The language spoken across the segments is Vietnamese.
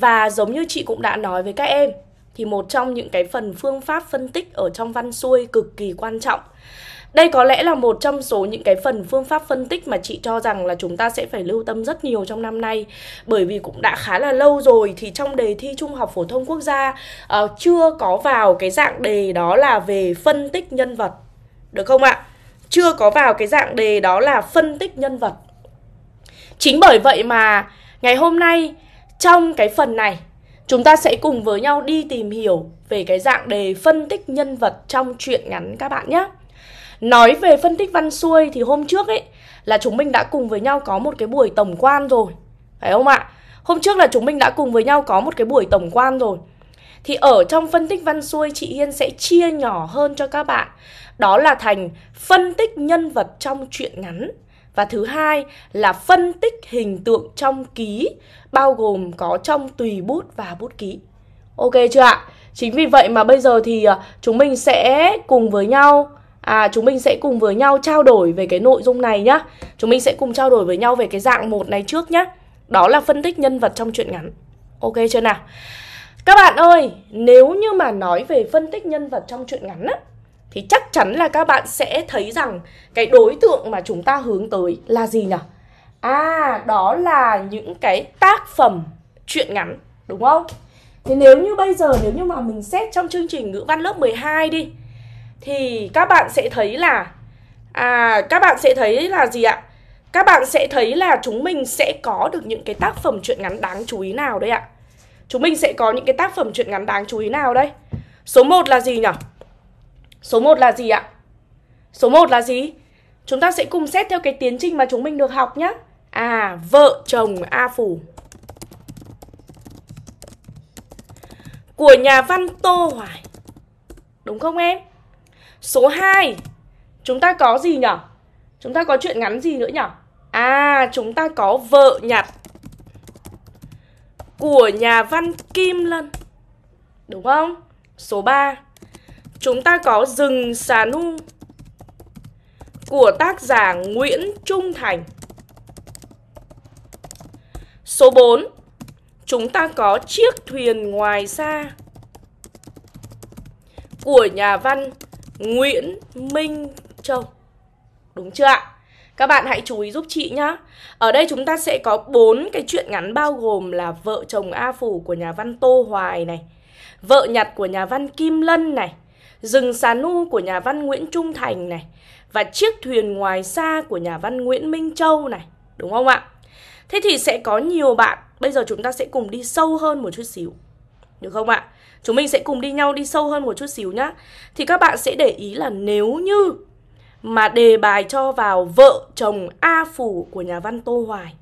Và giống như chị cũng đã nói với các em thì một trong những cái phần phương pháp phân tích ở trong văn xuôi cực kỳ quan trọng. Đây có lẽ là một trong số những cái phần phương pháp phân tích mà chị cho rằng là chúng ta sẽ phải lưu tâm rất nhiều trong năm nay Bởi vì cũng đã khá là lâu rồi thì trong đề thi Trung học Phổ thông Quốc gia uh, chưa có vào cái dạng đề đó là về phân tích nhân vật Được không ạ? Chưa có vào cái dạng đề đó là phân tích nhân vật Chính bởi vậy mà ngày hôm nay trong cái phần này, chúng ta sẽ cùng với nhau đi tìm hiểu về cái dạng đề phân tích nhân vật trong truyện ngắn các bạn nhé. Nói về phân tích văn xuôi thì hôm trước ấy là chúng mình đã cùng với nhau có một cái buổi tổng quan rồi. Phải không ạ? Hôm trước là chúng mình đã cùng với nhau có một cái buổi tổng quan rồi. Thì ở trong phân tích văn xuôi chị Hiên sẽ chia nhỏ hơn cho các bạn Đó là thành phân tích nhân vật trong truyện ngắn và thứ hai là phân tích hình tượng trong ký bao gồm có trong tùy bút và bút ký. Ok chưa ạ? Chính vì vậy mà bây giờ thì à, chúng mình sẽ cùng với nhau À, chúng mình sẽ cùng với nhau trao đổi về cái nội dung này nhá Chúng mình sẽ cùng trao đổi với nhau về cái dạng một này trước nhá Đó là phân tích nhân vật trong truyện ngắn Ok chưa nào? Các bạn ơi, nếu như mà nói về phân tích nhân vật trong truyện ngắn á thì chắc chắn là các bạn sẽ thấy rằng cái đối tượng mà chúng ta hướng tới là gì nhỉ? À, đó là những cái tác phẩm truyện ngắn, đúng không? Thì nếu như bây giờ nếu như mà mình xét trong chương trình ngữ văn lớp 12 đi thì các bạn sẽ thấy là à các bạn sẽ thấy là gì ạ? Các bạn sẽ thấy là chúng mình sẽ có được những cái tác phẩm truyện ngắn đáng chú ý nào đấy ạ? Chúng mình sẽ có những cái tác phẩm truyện ngắn đáng chú ý nào đây? Số 1 là gì nhỉ? Số 1 là gì ạ? Số 1 là gì? Chúng ta sẽ cùng xét theo cái tiến trình mà chúng mình được học nhé. À, vợ chồng A Phủ. Của nhà văn Tô Hoài. Đúng không em? Số 2. Chúng ta có gì nhở? Chúng ta có chuyện ngắn gì nữa nhở? À, chúng ta có vợ nhặt. Của nhà văn Kim Lân. Đúng không? Số 3 Chúng ta có rừng xà nu của tác giả Nguyễn Trung Thành. Số 4. Chúng ta có chiếc thuyền ngoài xa của nhà văn Nguyễn Minh Châu. Đúng chưa ạ? Các bạn hãy chú ý giúp chị nhá. Ở đây chúng ta sẽ có bốn cái chuyện ngắn bao gồm là Vợ chồng A Phủ của nhà văn Tô Hoài này, Vợ nhặt của nhà văn Kim Lân này, rừng xà nu của nhà văn Nguyễn Trung Thành này và chiếc thuyền ngoài xa của nhà văn Nguyễn Minh Châu này, đúng không ạ? Thế thì sẽ có nhiều bạn, bây giờ chúng ta sẽ cùng đi sâu hơn một chút xíu. Được không ạ? Chúng mình sẽ cùng đi nhau đi sâu hơn một chút xíu nhá. Thì các bạn sẽ để ý là nếu như mà đề bài cho vào vợ chồng A Phủ của nhà văn Tô Hoài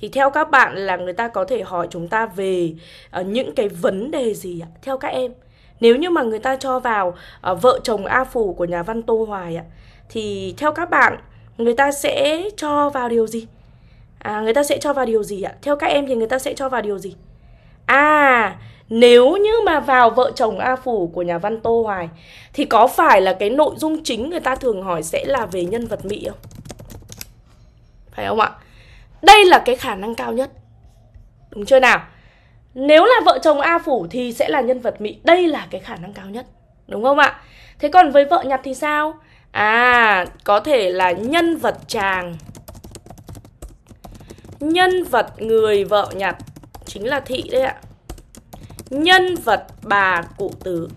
thì theo các bạn là người ta có thể hỏi chúng ta về uh, những cái vấn đề gì ạ? Theo các em nếu như mà người ta cho vào uh, vợ chồng a phủ của nhà văn tô hoài ạ thì theo các bạn người ta sẽ cho vào điều gì à người ta sẽ cho vào điều gì ạ theo các em thì người ta sẽ cho vào điều gì à nếu như mà vào vợ chồng a phủ của nhà văn tô hoài thì có phải là cái nội dung chính người ta thường hỏi sẽ là về nhân vật mỹ không phải không ạ đây là cái khả năng cao nhất đúng chưa nào nếu là vợ chồng A Phủ thì sẽ là nhân vật Mỹ. Đây là cái khả năng cao nhất. Đúng không ạ? Thế còn với vợ Nhật thì sao? À, có thể là nhân vật chàng. Nhân vật người vợ Nhật. Chính là thị đấy ạ. Nhân vật bà cụ tử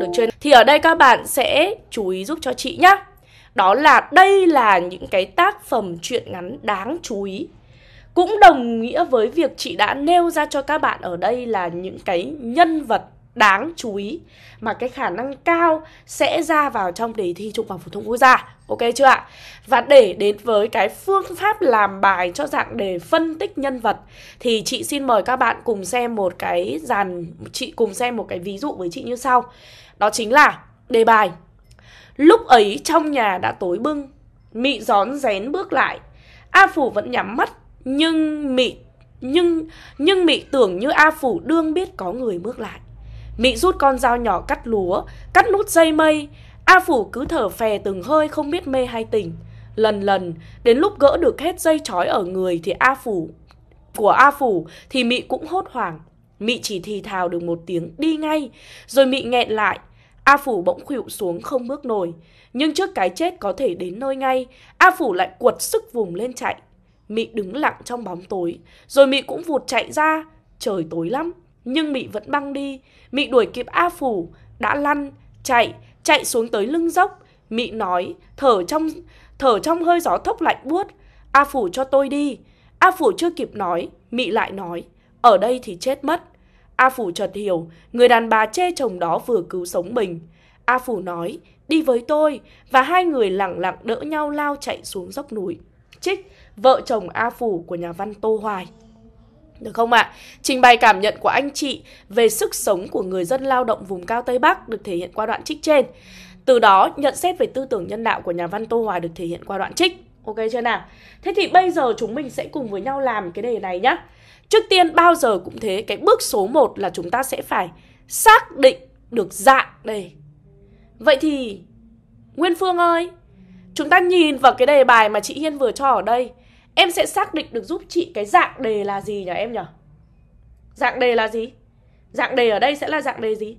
Được chưa? Thì ở đây các bạn sẽ chú ý giúp cho chị nhé Đó là đây là những cái tác phẩm truyện ngắn đáng chú ý cũng đồng nghĩa với việc chị đã nêu ra cho các bạn ở đây là những cái nhân vật đáng chú ý mà cái khả năng cao sẽ ra vào trong đề thi trung học phổ thông quốc gia ok chưa ạ và để đến với cái phương pháp làm bài cho dạng đề phân tích nhân vật thì chị xin mời các bạn cùng xem một cái dàn chị cùng xem một cái ví dụ với chị như sau đó chính là đề bài lúc ấy trong nhà đã tối bưng mị gión rén bước lại a phủ vẫn nhắm mắt nhưng Mị nhưng nhưng Mị tưởng như A Phủ đương biết có người bước lại. Mị rút con dao nhỏ cắt lúa, cắt nút dây mây. A Phủ cứ thở phè từng hơi không biết mê hay tỉnh. Lần lần, đến lúc gỡ được hết dây trói ở người thì A Phủ của A Phủ thì Mị cũng hốt hoảng. Mị chỉ thì thào được một tiếng đi ngay, rồi Mị nghẹn lại. A Phủ bỗng khuỵu xuống không bước nổi. Nhưng trước cái chết có thể đến nơi ngay, A Phủ lại cuột sức vùng lên chạy. Mị đứng lặng trong bóng tối Rồi Mị cũng vụt chạy ra Trời tối lắm Nhưng Mị vẫn băng đi Mị đuổi kịp A Phủ Đã lăn, chạy, chạy xuống tới lưng dốc Mị nói, thở trong thở trong hơi gió thốc lạnh buốt A Phủ cho tôi đi A Phủ chưa kịp nói Mị lại nói Ở đây thì chết mất A Phủ chợt hiểu Người đàn bà chê chồng đó vừa cứu sống mình A Phủ nói Đi với tôi Và hai người lặng lặng đỡ nhau lao chạy xuống dốc núi chích vợ chồng A Phủ của nhà văn Tô Hoài. Được không ạ? À? Trình bày cảm nhận của anh chị về sức sống của người dân lao động vùng cao Tây Bắc được thể hiện qua đoạn trích trên. Từ đó, nhận xét về tư tưởng nhân đạo của nhà văn Tô Hoài được thể hiện qua đoạn trích. Ok chưa nào? Thế thì bây giờ chúng mình sẽ cùng với nhau làm cái đề này nhá. Trước tiên bao giờ cũng thế, cái bước số 1 là chúng ta sẽ phải xác định được dạng đề. Vậy thì Nguyên Phương ơi, chúng ta nhìn vào cái đề bài mà chị Hiên vừa cho ở đây Em sẽ xác định được giúp chị cái dạng đề là gì nhỉ em nhỉ? Dạng đề là gì? Dạng đề ở đây sẽ là dạng đề gì?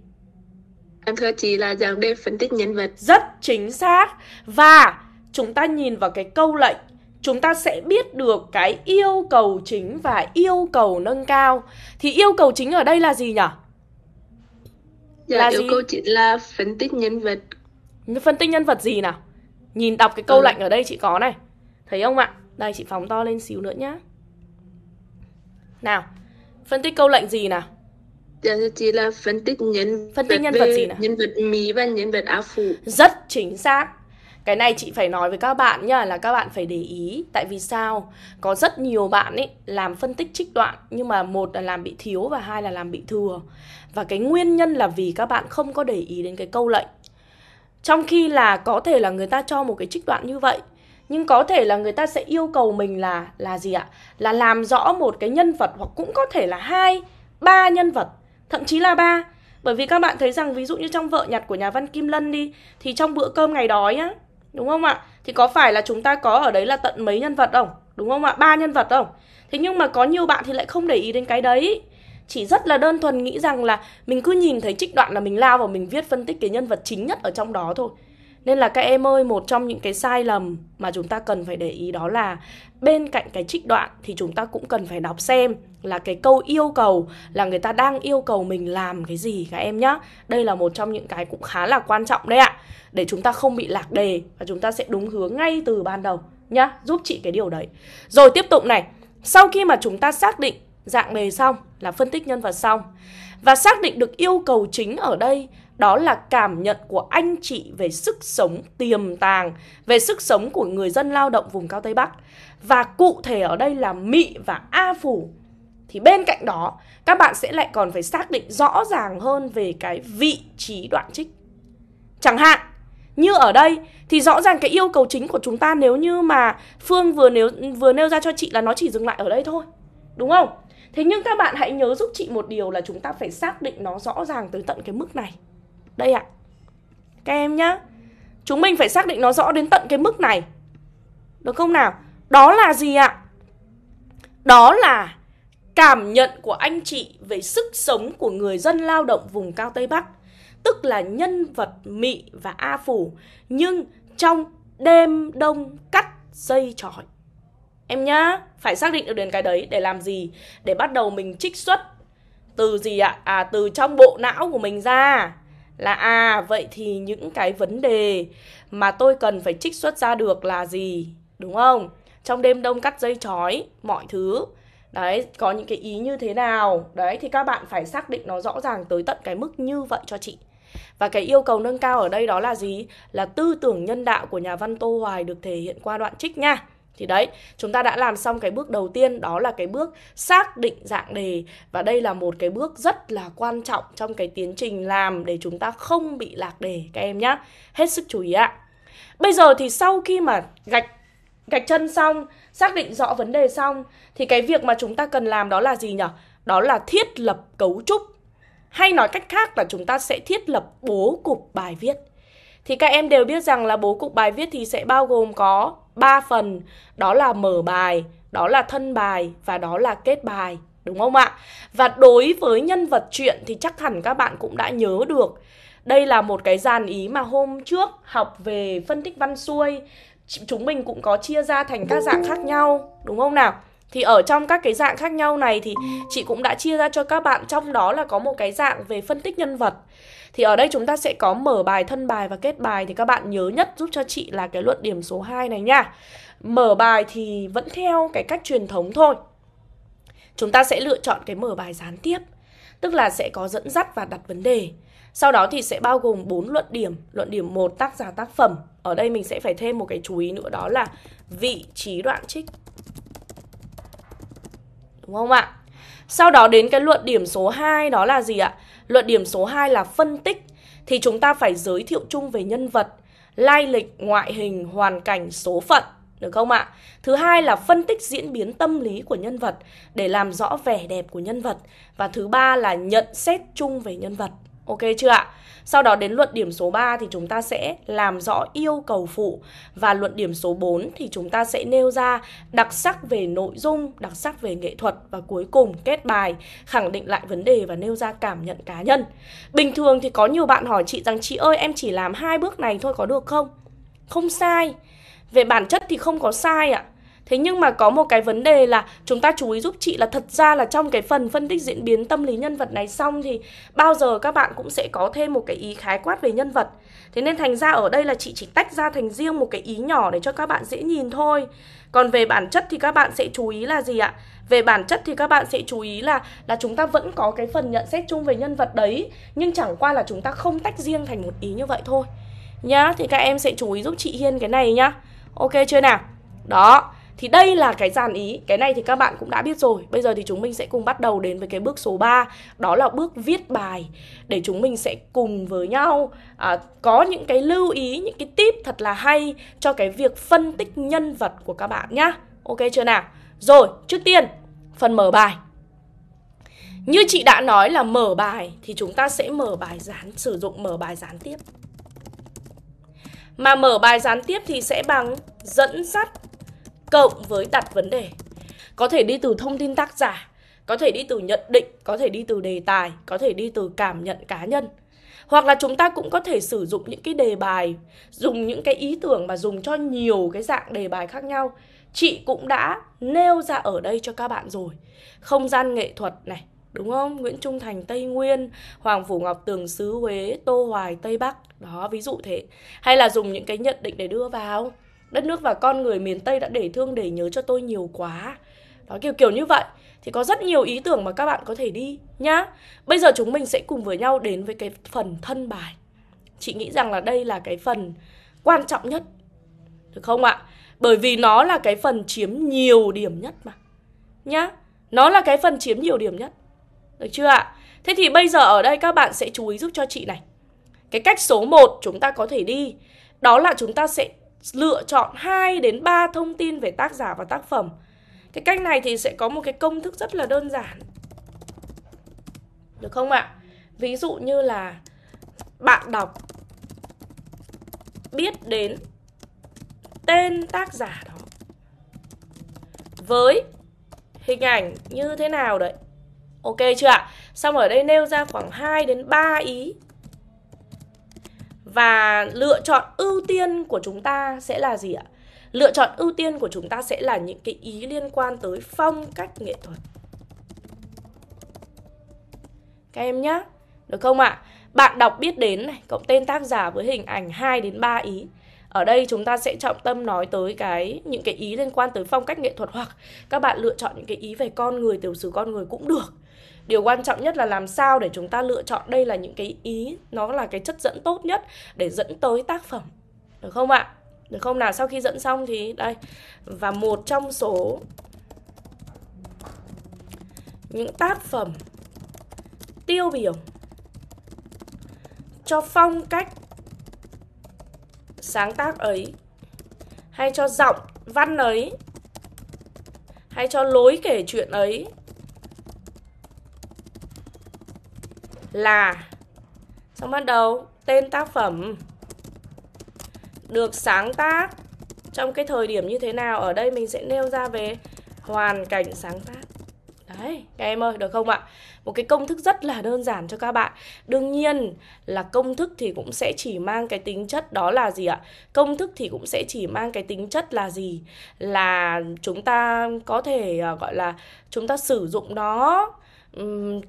Em thưa chị là dạng đề phân tích nhân vật. Rất chính xác. Và chúng ta nhìn vào cái câu lệnh chúng ta sẽ biết được cái yêu cầu chính và yêu cầu nâng cao. Thì yêu cầu chính ở đây là gì nhỉ? Dạ, là yêu gì? cầu chính là phân tích nhân vật. Phân tích nhân vật gì nào? Nhìn đọc cái câu ừ. lệnh ở đây chị có này. Thấy không ạ? Đây chị phóng to lên xíu nữa nhá Nào Phân tích câu lệnh gì nào Dạ chị là phân tích nhân Phân tích nhân vật gì nào Nhân vật mí và nhân vật áo Phụ Rất chính xác cái này chị phải nói với các bạn nhá là các bạn phải để ý tại vì sao có rất nhiều bạn ấy làm phân tích trích đoạn nhưng mà một là làm bị thiếu và hai là làm bị thừa và cái nguyên nhân là vì các bạn không có để ý đến cái câu lệnh trong khi là có thể là người ta cho một cái trích đoạn như vậy nhưng có thể là người ta sẽ yêu cầu mình là là gì ạ là làm rõ một cái nhân vật hoặc cũng có thể là hai ba nhân vật thậm chí là ba bởi vì các bạn thấy rằng ví dụ như trong vợ nhặt của nhà văn Kim Lân đi thì trong bữa cơm ngày đói á đúng không ạ thì có phải là chúng ta có ở đấy là tận mấy nhân vật không đúng không ạ ba nhân vật không thế nhưng mà có nhiều bạn thì lại không để ý đến cái đấy chỉ rất là đơn thuần nghĩ rằng là mình cứ nhìn thấy trích đoạn là mình lao vào mình viết phân tích cái nhân vật chính nhất ở trong đó thôi nên là các em ơi, một trong những cái sai lầm mà chúng ta cần phải để ý đó là bên cạnh cái trích đoạn thì chúng ta cũng cần phải đọc xem là cái câu yêu cầu là người ta đang yêu cầu mình làm cái gì các em nhá. Đây là một trong những cái cũng khá là quan trọng đấy ạ. Để chúng ta không bị lạc đề và chúng ta sẽ đúng hướng ngay từ ban đầu nhá, giúp chị cái điều đấy. Rồi tiếp tục này, sau khi mà chúng ta xác định dạng đề xong là phân tích nhân vật xong và xác định được yêu cầu chính ở đây đó là cảm nhận của anh chị về sức sống tiềm tàng, về sức sống của người dân lao động vùng cao Tây Bắc. Và cụ thể ở đây là Mị và A Phủ. Thì bên cạnh đó, các bạn sẽ lại còn phải xác định rõ ràng hơn về cái vị trí đoạn trích. Chẳng hạn, như ở đây thì rõ ràng cái yêu cầu chính của chúng ta nếu như mà Phương vừa nếu vừa nêu ra cho chị là nó chỉ dừng lại ở đây thôi. Đúng không? Thế nhưng các bạn hãy nhớ giúp chị một điều là chúng ta phải xác định nó rõ ràng tới tận cái mức này. Đây ạ à. Các em nhá Chúng mình phải xác định nó rõ đến tận cái mức này Được không nào Đó là gì ạ à? Đó là cảm nhận của anh chị về sức sống của người dân lao động vùng cao Tây Bắc Tức là nhân vật Mị và A Phủ Nhưng trong đêm đông cắt dây chọi, Em nhá, phải xác định được đến cái đấy để làm gì? Để bắt đầu mình trích xuất từ gì ạ? À? à từ trong bộ não của mình ra là à vậy thì những cái vấn đề mà tôi cần phải trích xuất ra được là gì đúng không trong đêm đông cắt dây chói mọi thứ đấy có những cái ý như thế nào đấy thì các bạn phải xác định nó rõ ràng tới tận cái mức như vậy cho chị và cái yêu cầu nâng cao ở đây đó là gì là tư tưởng nhân đạo của nhà văn tô hoài được thể hiện qua đoạn trích nha thì đấy chúng ta đã làm xong cái bước đầu tiên đó là cái bước xác định dạng đề và đây là một cái bước rất là quan trọng trong cái tiến trình làm để chúng ta không bị lạc đề các em nhé hết sức chú ý ạ bây giờ thì sau khi mà gạch gạch chân xong xác định rõ vấn đề xong thì cái việc mà chúng ta cần làm đó là gì nhỉ đó là thiết lập cấu trúc hay nói cách khác là chúng ta sẽ thiết lập bố cục bài viết thì các em đều biết rằng là bố cục bài viết thì sẽ bao gồm có 3 phần, đó là mở bài, đó là thân bài và đó là kết bài, đúng không ạ? Và đối với nhân vật truyện thì chắc hẳn các bạn cũng đã nhớ được. Đây là một cái dàn ý mà hôm trước học về phân tích văn xuôi chúng mình cũng có chia ra thành các dạng khác nhau, đúng không nào? Thì ở trong các cái dạng khác nhau này thì chị cũng đã chia ra cho các bạn trong đó là có một cái dạng về phân tích nhân vật. Thì ở đây chúng ta sẽ có mở bài, thân bài và kết bài thì các bạn nhớ nhất giúp cho chị là cái luận điểm số 2 này nha. Mở bài thì vẫn theo cái cách truyền thống thôi. Chúng ta sẽ lựa chọn cái mở bài gián tiếp, tức là sẽ có dẫn dắt và đặt vấn đề. Sau đó thì sẽ bao gồm 4 luận điểm, luận điểm 1 tác giả tác phẩm. Ở đây mình sẽ phải thêm một cái chú ý nữa đó là vị trí đoạn trích. Đúng không ạ? Sau đó đến cái luận điểm số 2 đó là gì ạ? Luận điểm số 2 là phân tích thì chúng ta phải giới thiệu chung về nhân vật, lai lịch, ngoại hình, hoàn cảnh, số phận được không ạ? Thứ hai là phân tích diễn biến tâm lý của nhân vật để làm rõ vẻ đẹp của nhân vật và thứ ba là nhận xét chung về nhân vật. Ok chưa ạ? Sau đó đến luận điểm số 3 thì chúng ta sẽ làm rõ yêu cầu phụ và luận điểm số 4 thì chúng ta sẽ nêu ra đặc sắc về nội dung, đặc sắc về nghệ thuật và cuối cùng kết bài khẳng định lại vấn đề và nêu ra cảm nhận cá nhân. Bình thường thì có nhiều bạn hỏi chị rằng chị ơi em chỉ làm hai bước này thôi có được không? Không sai. Về bản chất thì không có sai ạ. À Thế nhưng mà có một cái vấn đề là chúng ta chú ý giúp chị là thật ra là trong cái phần phân tích diễn biến tâm lý nhân vật này xong thì bao giờ các bạn cũng sẽ có thêm một cái ý khái quát về nhân vật. Thế nên thành ra ở đây là chị chỉ tách ra thành riêng một cái ý nhỏ để cho các bạn dễ nhìn thôi. Còn về bản chất thì các bạn sẽ chú ý là gì ạ? Về bản chất thì các bạn sẽ chú ý là là chúng ta vẫn có cái phần nhận xét chung về nhân vật đấy, nhưng chẳng qua là chúng ta không tách riêng thành một ý như vậy thôi. Nhá, thì các em sẽ chú ý giúp chị Hiên cái này nhá. Ok chưa nào? Đó. Thì đây là cái dàn ý, cái này thì các bạn cũng đã biết rồi. Bây giờ thì chúng mình sẽ cùng bắt đầu đến với cái bước số 3, đó là bước viết bài để chúng mình sẽ cùng với nhau à, có những cái lưu ý, những cái tip thật là hay cho cái việc phân tích nhân vật của các bạn nhá. Ok chưa nào? Rồi, trước tiên, phần mở bài. Như chị đã nói là mở bài thì chúng ta sẽ mở bài gián, sử dụng mở bài gián tiếp. Mà mở bài gián tiếp thì sẽ bằng dẫn dắt cộng với đặt vấn đề có thể đi từ thông tin tác giả có thể đi từ nhận định có thể đi từ đề tài có thể đi từ cảm nhận cá nhân hoặc là chúng ta cũng có thể sử dụng những cái đề bài dùng những cái ý tưởng mà dùng cho nhiều cái dạng đề bài khác nhau chị cũng đã nêu ra ở đây cho các bạn rồi không gian nghệ thuật này đúng không nguyễn trung thành tây nguyên hoàng phủ ngọc tường xứ huế tô hoài tây bắc đó ví dụ thế hay là dùng những cái nhận định để đưa vào đất nước và con người miền Tây đã để thương để nhớ cho tôi nhiều quá. Đó kiểu kiểu như vậy thì có rất nhiều ý tưởng mà các bạn có thể đi nhá. Bây giờ chúng mình sẽ cùng với nhau đến với cái phần thân bài. Chị nghĩ rằng là đây là cái phần quan trọng nhất. Được không ạ? Bởi vì nó là cái phần chiếm nhiều điểm nhất mà. Nhá. Nó là cái phần chiếm nhiều điểm nhất. Được chưa ạ? Thế thì bây giờ ở đây các bạn sẽ chú ý giúp cho chị này. Cái cách số 1 chúng ta có thể đi đó là chúng ta sẽ lựa chọn 2 đến 3 thông tin về tác giả và tác phẩm. Cái cách này thì sẽ có một cái công thức rất là đơn giản. Được không ạ? Ví dụ như là bạn đọc biết đến tên tác giả đó với hình ảnh như thế nào đấy. Ok chưa ạ? Xong ở đây nêu ra khoảng 2 đến 3 ý và lựa chọn ưu tiên của chúng ta sẽ là gì ạ lựa chọn ưu tiên của chúng ta sẽ là những cái ý liên quan tới phong cách nghệ thuật các em nhé được không ạ bạn đọc biết đến này cộng tên tác giả với hình ảnh 2 đến 3 ý ở đây chúng ta sẽ trọng tâm nói tới cái những cái ý liên quan tới phong cách nghệ thuật hoặc các bạn lựa chọn những cái ý về con người tiểu sử con người cũng được điều quan trọng nhất là làm sao để chúng ta lựa chọn đây là những cái ý nó là cái chất dẫn tốt nhất để dẫn tới tác phẩm được không ạ được không nào sau khi dẫn xong thì đây và một trong số những tác phẩm tiêu biểu cho phong cách sáng tác ấy hay cho giọng văn ấy hay cho lối kể chuyện ấy là xong bắt đầu tên tác phẩm được sáng tác trong cái thời điểm như thế nào ở đây mình sẽ nêu ra về hoàn cảnh sáng tác Đấy, các em ơi, được không ạ? Một cái công thức rất là đơn giản cho các bạn. Đương nhiên là công thức thì cũng sẽ chỉ mang cái tính chất đó là gì ạ? Công thức thì cũng sẽ chỉ mang cái tính chất là gì? Là chúng ta có thể à, gọi là chúng ta sử dụng nó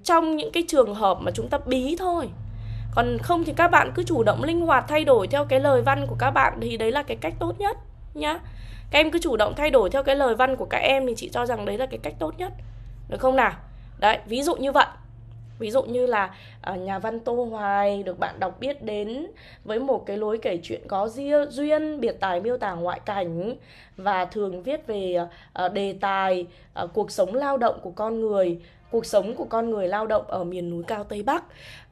trong những cái trường hợp mà chúng ta bí thôi còn không thì các bạn cứ chủ động linh hoạt thay đổi theo cái lời văn của các bạn thì đấy là cái cách tốt nhất nhá các em cứ chủ động thay đổi theo cái lời văn của các em thì chị cho rằng đấy là cái cách tốt nhất được không nào đấy ví dụ như vậy ví dụ như là à, nhà văn tô hoài được bạn đọc biết đến với một cái lối kể chuyện có duyên biệt tài miêu tả ngoại cảnh và thường viết về à, đề tài à, cuộc sống lao động của con người cuộc sống của con người lao động ở miền núi cao Tây Bắc.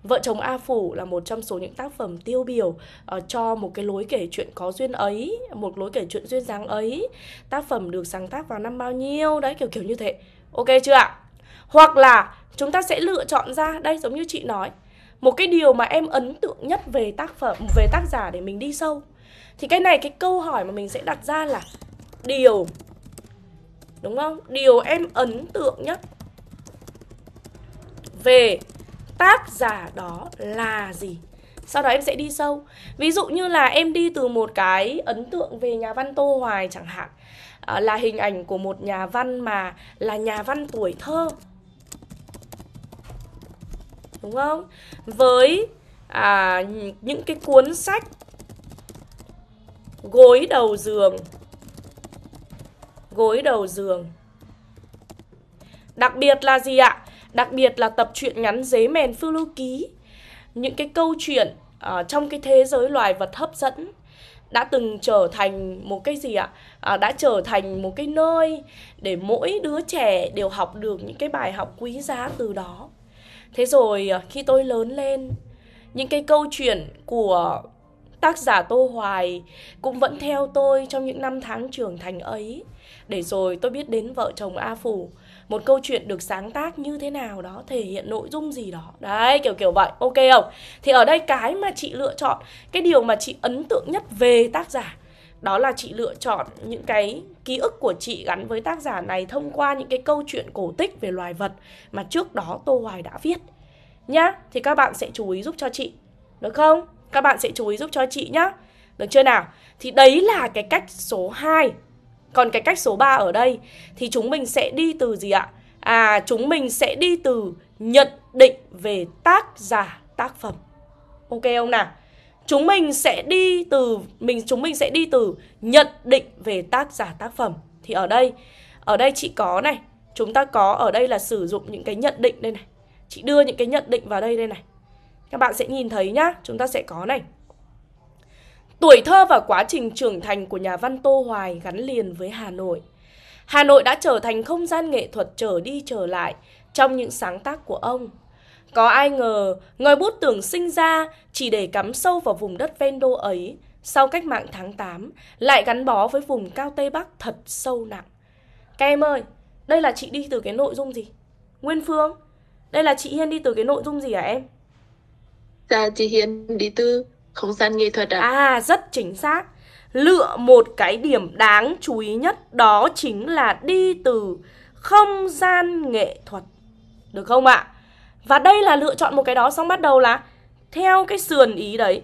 Vợ chồng A Phủ là một trong số những tác phẩm tiêu biểu uh, cho một cái lối kể chuyện có duyên ấy, một lối kể chuyện duyên dáng ấy. Tác phẩm được sáng tác vào năm bao nhiêu, đấy kiểu kiểu như thế. Ok chưa ạ? Hoặc là chúng ta sẽ lựa chọn ra, đây giống như chị nói, một cái điều mà em ấn tượng nhất về tác phẩm, về tác giả để mình đi sâu. Thì cái này cái câu hỏi mà mình sẽ đặt ra là điều đúng không? Điều em ấn tượng nhất về tác giả đó là gì sau đó em sẽ đi sâu ví dụ như là em đi từ một cái ấn tượng về nhà văn tô hoài chẳng hạn à, là hình ảnh của một nhà văn mà là nhà văn tuổi thơ đúng không với à, những cái cuốn sách gối đầu giường gối đầu giường đặc biệt là gì ạ đặc biệt là tập truyện ngắn dế mèn phiêu lưu ký những cái câu chuyện uh, trong cái thế giới loài vật hấp dẫn đã từng trở thành một cái gì ạ à, đã trở thành một cái nơi để mỗi đứa trẻ đều học được những cái bài học quý giá từ đó thế rồi ờ, khi tôi lớn lên những cái câu chuyện của tác giả tô hoài cũng vẫn theo tôi trong những năm tháng trưởng thành ấy để rồi tôi biết đến vợ chồng a phủ một câu chuyện được sáng tác như thế nào đó thể hiện nội dung gì đó đấy kiểu kiểu vậy ok không thì ở đây cái mà chị lựa chọn cái điều mà chị ấn tượng nhất về tác giả đó là chị lựa chọn những cái ký ức của chị gắn với tác giả này thông qua những cái câu chuyện cổ tích về loài vật mà trước đó tô hoài đã viết nhá thì các bạn sẽ chú ý giúp cho chị được không các bạn sẽ chú ý giúp cho chị nhá được chưa nào thì đấy là cái cách số 2 còn cái cách số 3 ở đây thì chúng mình sẽ đi từ gì ạ? À, chúng mình sẽ đi từ nhận định về tác giả tác phẩm. Ok không nào? Chúng mình sẽ đi từ mình chúng mình sẽ đi từ nhận định về tác giả tác phẩm. Thì ở đây ở đây chị có này, chúng ta có ở đây là sử dụng những cái nhận định đây này. Chị đưa những cái nhận định vào đây đây này. Các bạn sẽ nhìn thấy nhá, chúng ta sẽ có này. Tuổi thơ và quá trình trưởng thành của nhà văn Tô Hoài gắn liền với Hà Nội. Hà Nội đã trở thành không gian nghệ thuật trở đi trở lại trong những sáng tác của ông. Có ai ngờ, ngòi bút tưởng sinh ra chỉ để cắm sâu vào vùng đất ven đô ấy, sau cách mạng tháng 8, lại gắn bó với vùng cao Tây Bắc thật sâu nặng. Các em ơi, đây là chị đi từ cái nội dung gì? Nguyên Phương, đây là chị Hiên đi từ cái nội dung gì hả em? Dạ, chị Hiên đi từ không gian nghệ thuật à? À, rất chính xác. Lựa một cái điểm đáng chú ý nhất đó chính là đi từ không gian nghệ thuật. Được không ạ? Và đây là lựa chọn một cái đó xong bắt đầu là theo cái sườn ý đấy.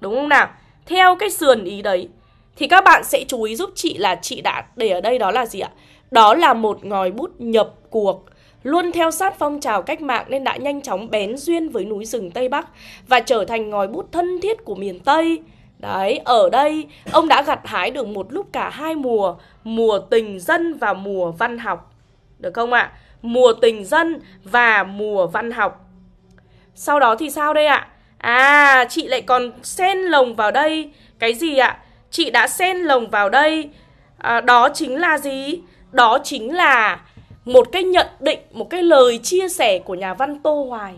Đúng không nào? Theo cái sườn ý đấy thì các bạn sẽ chú ý giúp chị là chị đã để ở đây đó là gì ạ? Đó là một ngòi bút nhập cuộc Luôn theo sát phong trào cách mạng nên đã nhanh chóng bén duyên với núi rừng Tây Bắc và trở thành ngòi bút thân thiết của miền Tây. Đấy, ở đây ông đã gặt hái được một lúc cả hai mùa, mùa tình dân và mùa văn học. Được không ạ? À? Mùa tình dân và mùa văn học. Sau đó thì sao đây ạ? À, chị lại còn xen lồng vào đây. Cái gì ạ? Chị đã xen lồng vào đây. À, đó chính là gì? Đó chính là một cái nhận định, một cái lời chia sẻ của nhà văn Tô Hoài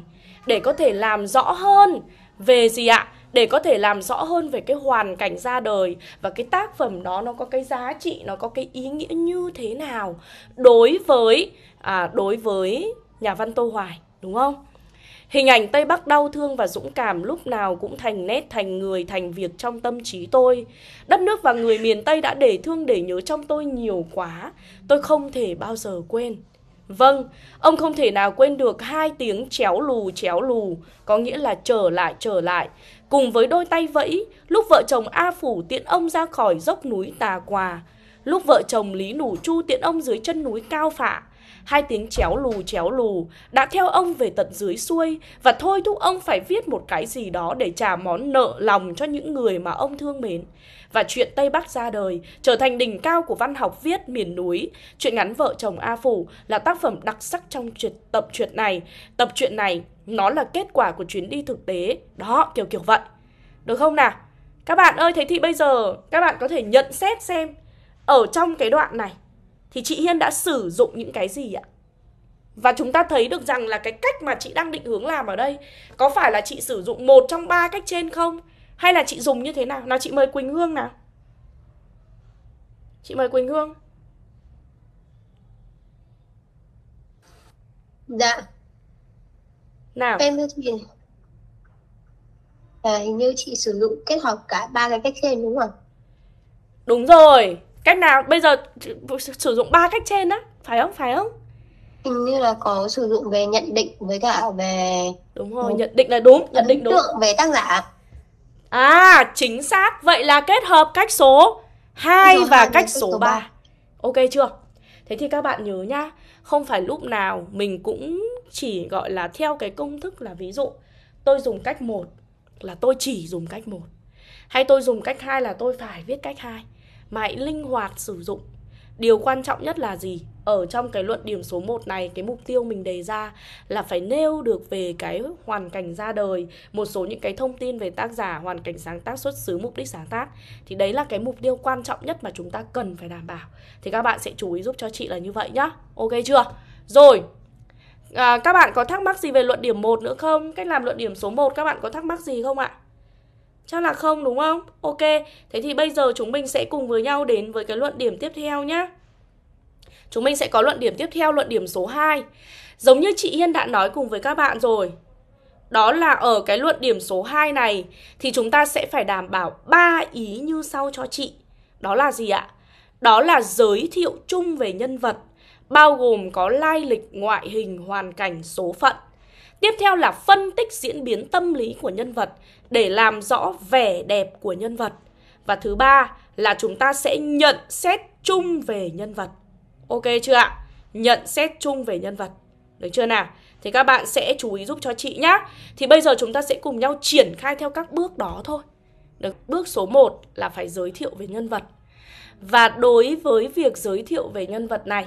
để có thể làm rõ hơn về gì ạ? Để có thể làm rõ hơn về cái hoàn cảnh ra đời và cái tác phẩm đó nó có cái giá trị, nó có cái ý nghĩa như thế nào đối với à, đối với nhà văn Tô Hoài, đúng không? Hình ảnh Tây Bắc đau thương và dũng cảm lúc nào cũng thành nét, thành người, thành việc trong tâm trí tôi. Đất nước và người miền Tây đã để thương để nhớ trong tôi nhiều quá, tôi không thể bao giờ quên. Vâng, ông không thể nào quên được hai tiếng chéo lù chéo lù, có nghĩa là trở lại trở lại. Cùng với đôi tay vẫy, lúc vợ chồng A Phủ tiện ông ra khỏi dốc núi Tà Quà, lúc vợ chồng Lý Nủ Chu tiện ông dưới chân núi Cao Phạ, Hai tiếng chéo lù chéo lù đã theo ông về tận dưới xuôi và thôi thúc ông phải viết một cái gì đó để trả món nợ lòng cho những người mà ông thương mến. Và chuyện Tây Bắc ra đời trở thành đỉnh cao của văn học viết miền núi. Chuyện ngắn Vợ chồng A Phủ là tác phẩm đặc sắc trong truyện, tập truyện này. Tập truyện này nó là kết quả của chuyến đi thực tế. Đó, kiểu kiểu vậy. Được không nào? Các bạn ơi, thế thì bây giờ các bạn có thể nhận xét xem ở trong cái đoạn này thì chị Hiên đã sử dụng những cái gì ạ? Và chúng ta thấy được rằng là cái cách mà chị đang định hướng làm ở đây có phải là chị sử dụng một trong ba cách trên không? Hay là chị dùng như thế nào? Nào chị mời Quỳnh Hương nào. Chị mời Quỳnh Hương. Dạ. Nào. Em thưa chị. À, hình như chị sử dụng kết hợp cả ba cái cách trên đúng không? Đúng rồi cách nào bây giờ sử dụng ba cách trên á phải không phải không hình như là có sử dụng về nhận định với cả về đúng rồi đúng. nhận định là đúng nhận định đúng tượng về tác giả à chính xác vậy là kết hợp cách số 2 và 2 cách số 3. 3 ok chưa thế thì các bạn nhớ nhá không phải lúc nào mình cũng chỉ gọi là theo cái công thức là ví dụ tôi dùng cách một là tôi chỉ dùng cách một hay tôi dùng cách hai là tôi phải viết cách hai mà hãy linh hoạt sử dụng điều quan trọng nhất là gì ở trong cái luận điểm số 1 này cái mục tiêu mình đề ra là phải nêu được về cái hoàn cảnh ra đời một số những cái thông tin về tác giả hoàn cảnh sáng tác xuất xứ mục đích sáng tác thì đấy là cái mục tiêu quan trọng nhất mà chúng ta cần phải đảm bảo thì các bạn sẽ chú ý giúp cho chị là như vậy nhá ok chưa rồi à, các bạn có thắc mắc gì về luận điểm 1 nữa không cách làm luận điểm số 1 các bạn có thắc mắc gì không ạ Chắc là không đúng không? Ok, thế thì bây giờ chúng mình sẽ cùng với nhau đến với cái luận điểm tiếp theo nhé. Chúng mình sẽ có luận điểm tiếp theo, luận điểm số 2. Giống như chị Hiên đã nói cùng với các bạn rồi, đó là ở cái luận điểm số 2 này thì chúng ta sẽ phải đảm bảo ba ý như sau cho chị. Đó là gì ạ? Đó là giới thiệu chung về nhân vật, bao gồm có lai lịch, ngoại hình, hoàn cảnh, số phận. Tiếp theo là phân tích diễn biến tâm lý của nhân vật để làm rõ vẻ đẹp của nhân vật. Và thứ ba là chúng ta sẽ nhận xét chung về nhân vật. Ok chưa ạ? Nhận xét chung về nhân vật. Được chưa nào? Thì các bạn sẽ chú ý giúp cho chị nhé. Thì bây giờ chúng ta sẽ cùng nhau triển khai theo các bước đó thôi. Được, bước số 1 là phải giới thiệu về nhân vật. Và đối với việc giới thiệu về nhân vật này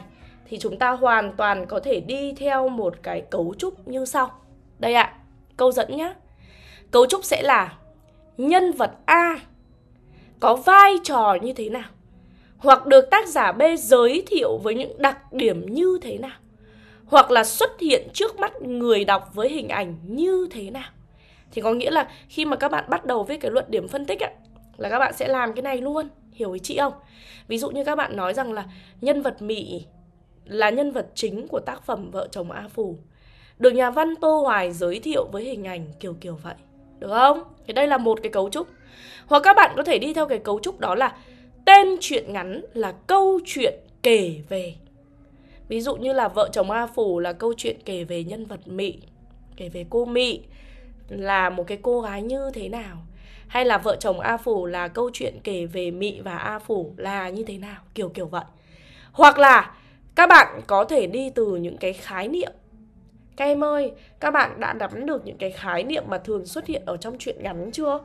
thì chúng ta hoàn toàn có thể đi theo một cái cấu trúc như sau. Đây ạ, à, câu dẫn nhé cấu trúc sẽ là nhân vật A có vai trò như thế nào hoặc được tác giả B giới thiệu với những đặc điểm như thế nào hoặc là xuất hiện trước mắt người đọc với hình ảnh như thế nào thì có nghĩa là khi mà các bạn bắt đầu với cái luận điểm phân tích ấy, là các bạn sẽ làm cái này luôn hiểu ý chị không ví dụ như các bạn nói rằng là nhân vật mị là nhân vật chính của tác phẩm vợ chồng a phù được nhà văn tô hoài giới thiệu với hình ảnh kiểu kiểu vậy được không? Thì đây là một cái cấu trúc. Hoặc các bạn có thể đi theo cái cấu trúc đó là tên truyện ngắn là câu chuyện kể về. Ví dụ như là vợ chồng A Phủ là câu chuyện kể về nhân vật Mị, kể về cô Mị là một cái cô gái như thế nào hay là vợ chồng A Phủ là câu chuyện kể về Mị và A Phủ là như thế nào, kiểu kiểu vậy. Hoặc là các bạn có thể đi từ những cái khái niệm các em ơi, các bạn đã nắm được những cái khái niệm mà thường xuất hiện ở trong truyện ngắn chưa?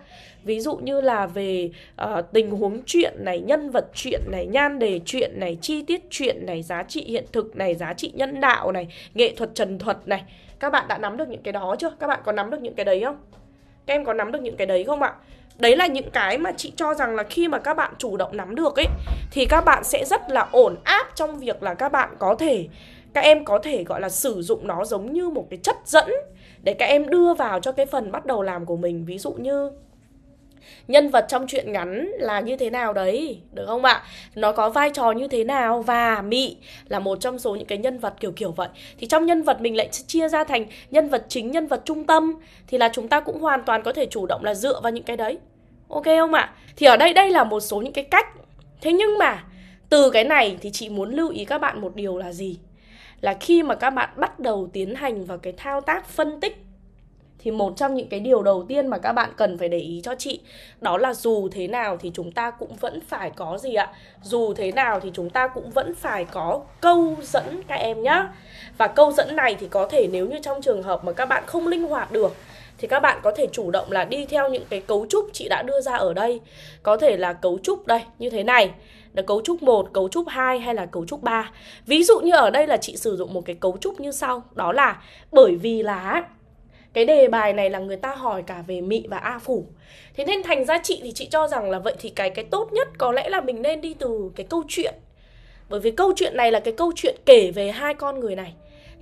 Ví dụ như là về uh, tình huống truyện này, nhân vật truyện này, nhan đề truyện này, chi tiết truyện này, giá trị hiện thực này, giá trị nhân đạo này, nghệ thuật trần thuật này. Các bạn đã nắm được những cái đó chưa? Các bạn có nắm được những cái đấy không? Các em có nắm được những cái đấy không ạ? Đấy là những cái mà chị cho rằng là khi mà các bạn chủ động nắm được ấy thì các bạn sẽ rất là ổn áp trong việc là các bạn có thể các em có thể gọi là sử dụng nó giống như một cái chất dẫn để các em đưa vào cho cái phần bắt đầu làm của mình ví dụ như nhân vật trong truyện ngắn là như thế nào đấy được không ạ nó có vai trò như thế nào và mị là một trong số những cái nhân vật kiểu kiểu vậy thì trong nhân vật mình lại chia ra thành nhân vật chính nhân vật trung tâm thì là chúng ta cũng hoàn toàn có thể chủ động là dựa vào những cái đấy ok không ạ thì ở đây đây là một số những cái cách thế nhưng mà từ cái này thì chị muốn lưu ý các bạn một điều là gì là khi mà các bạn bắt đầu tiến hành vào cái thao tác phân tích thì một trong những cái điều đầu tiên mà các bạn cần phải để ý cho chị đó là dù thế nào thì chúng ta cũng vẫn phải có gì ạ dù thế nào thì chúng ta cũng vẫn phải có câu dẫn các em nhá và câu dẫn này thì có thể nếu như trong trường hợp mà các bạn không linh hoạt được thì các bạn có thể chủ động là đi theo những cái cấu trúc chị đã đưa ra ở đây có thể là cấu trúc đây như thế này là cấu trúc 1, cấu trúc 2 hay là cấu trúc 3. Ví dụ như ở đây là chị sử dụng một cái cấu trúc như sau, đó là bởi vì là cái đề bài này là người ta hỏi cả về mị và a phủ thế nên thành ra chị thì chị cho rằng là vậy thì cái cái tốt nhất có lẽ là mình nên đi từ cái câu chuyện bởi vì câu chuyện này là cái câu chuyện kể về hai con người này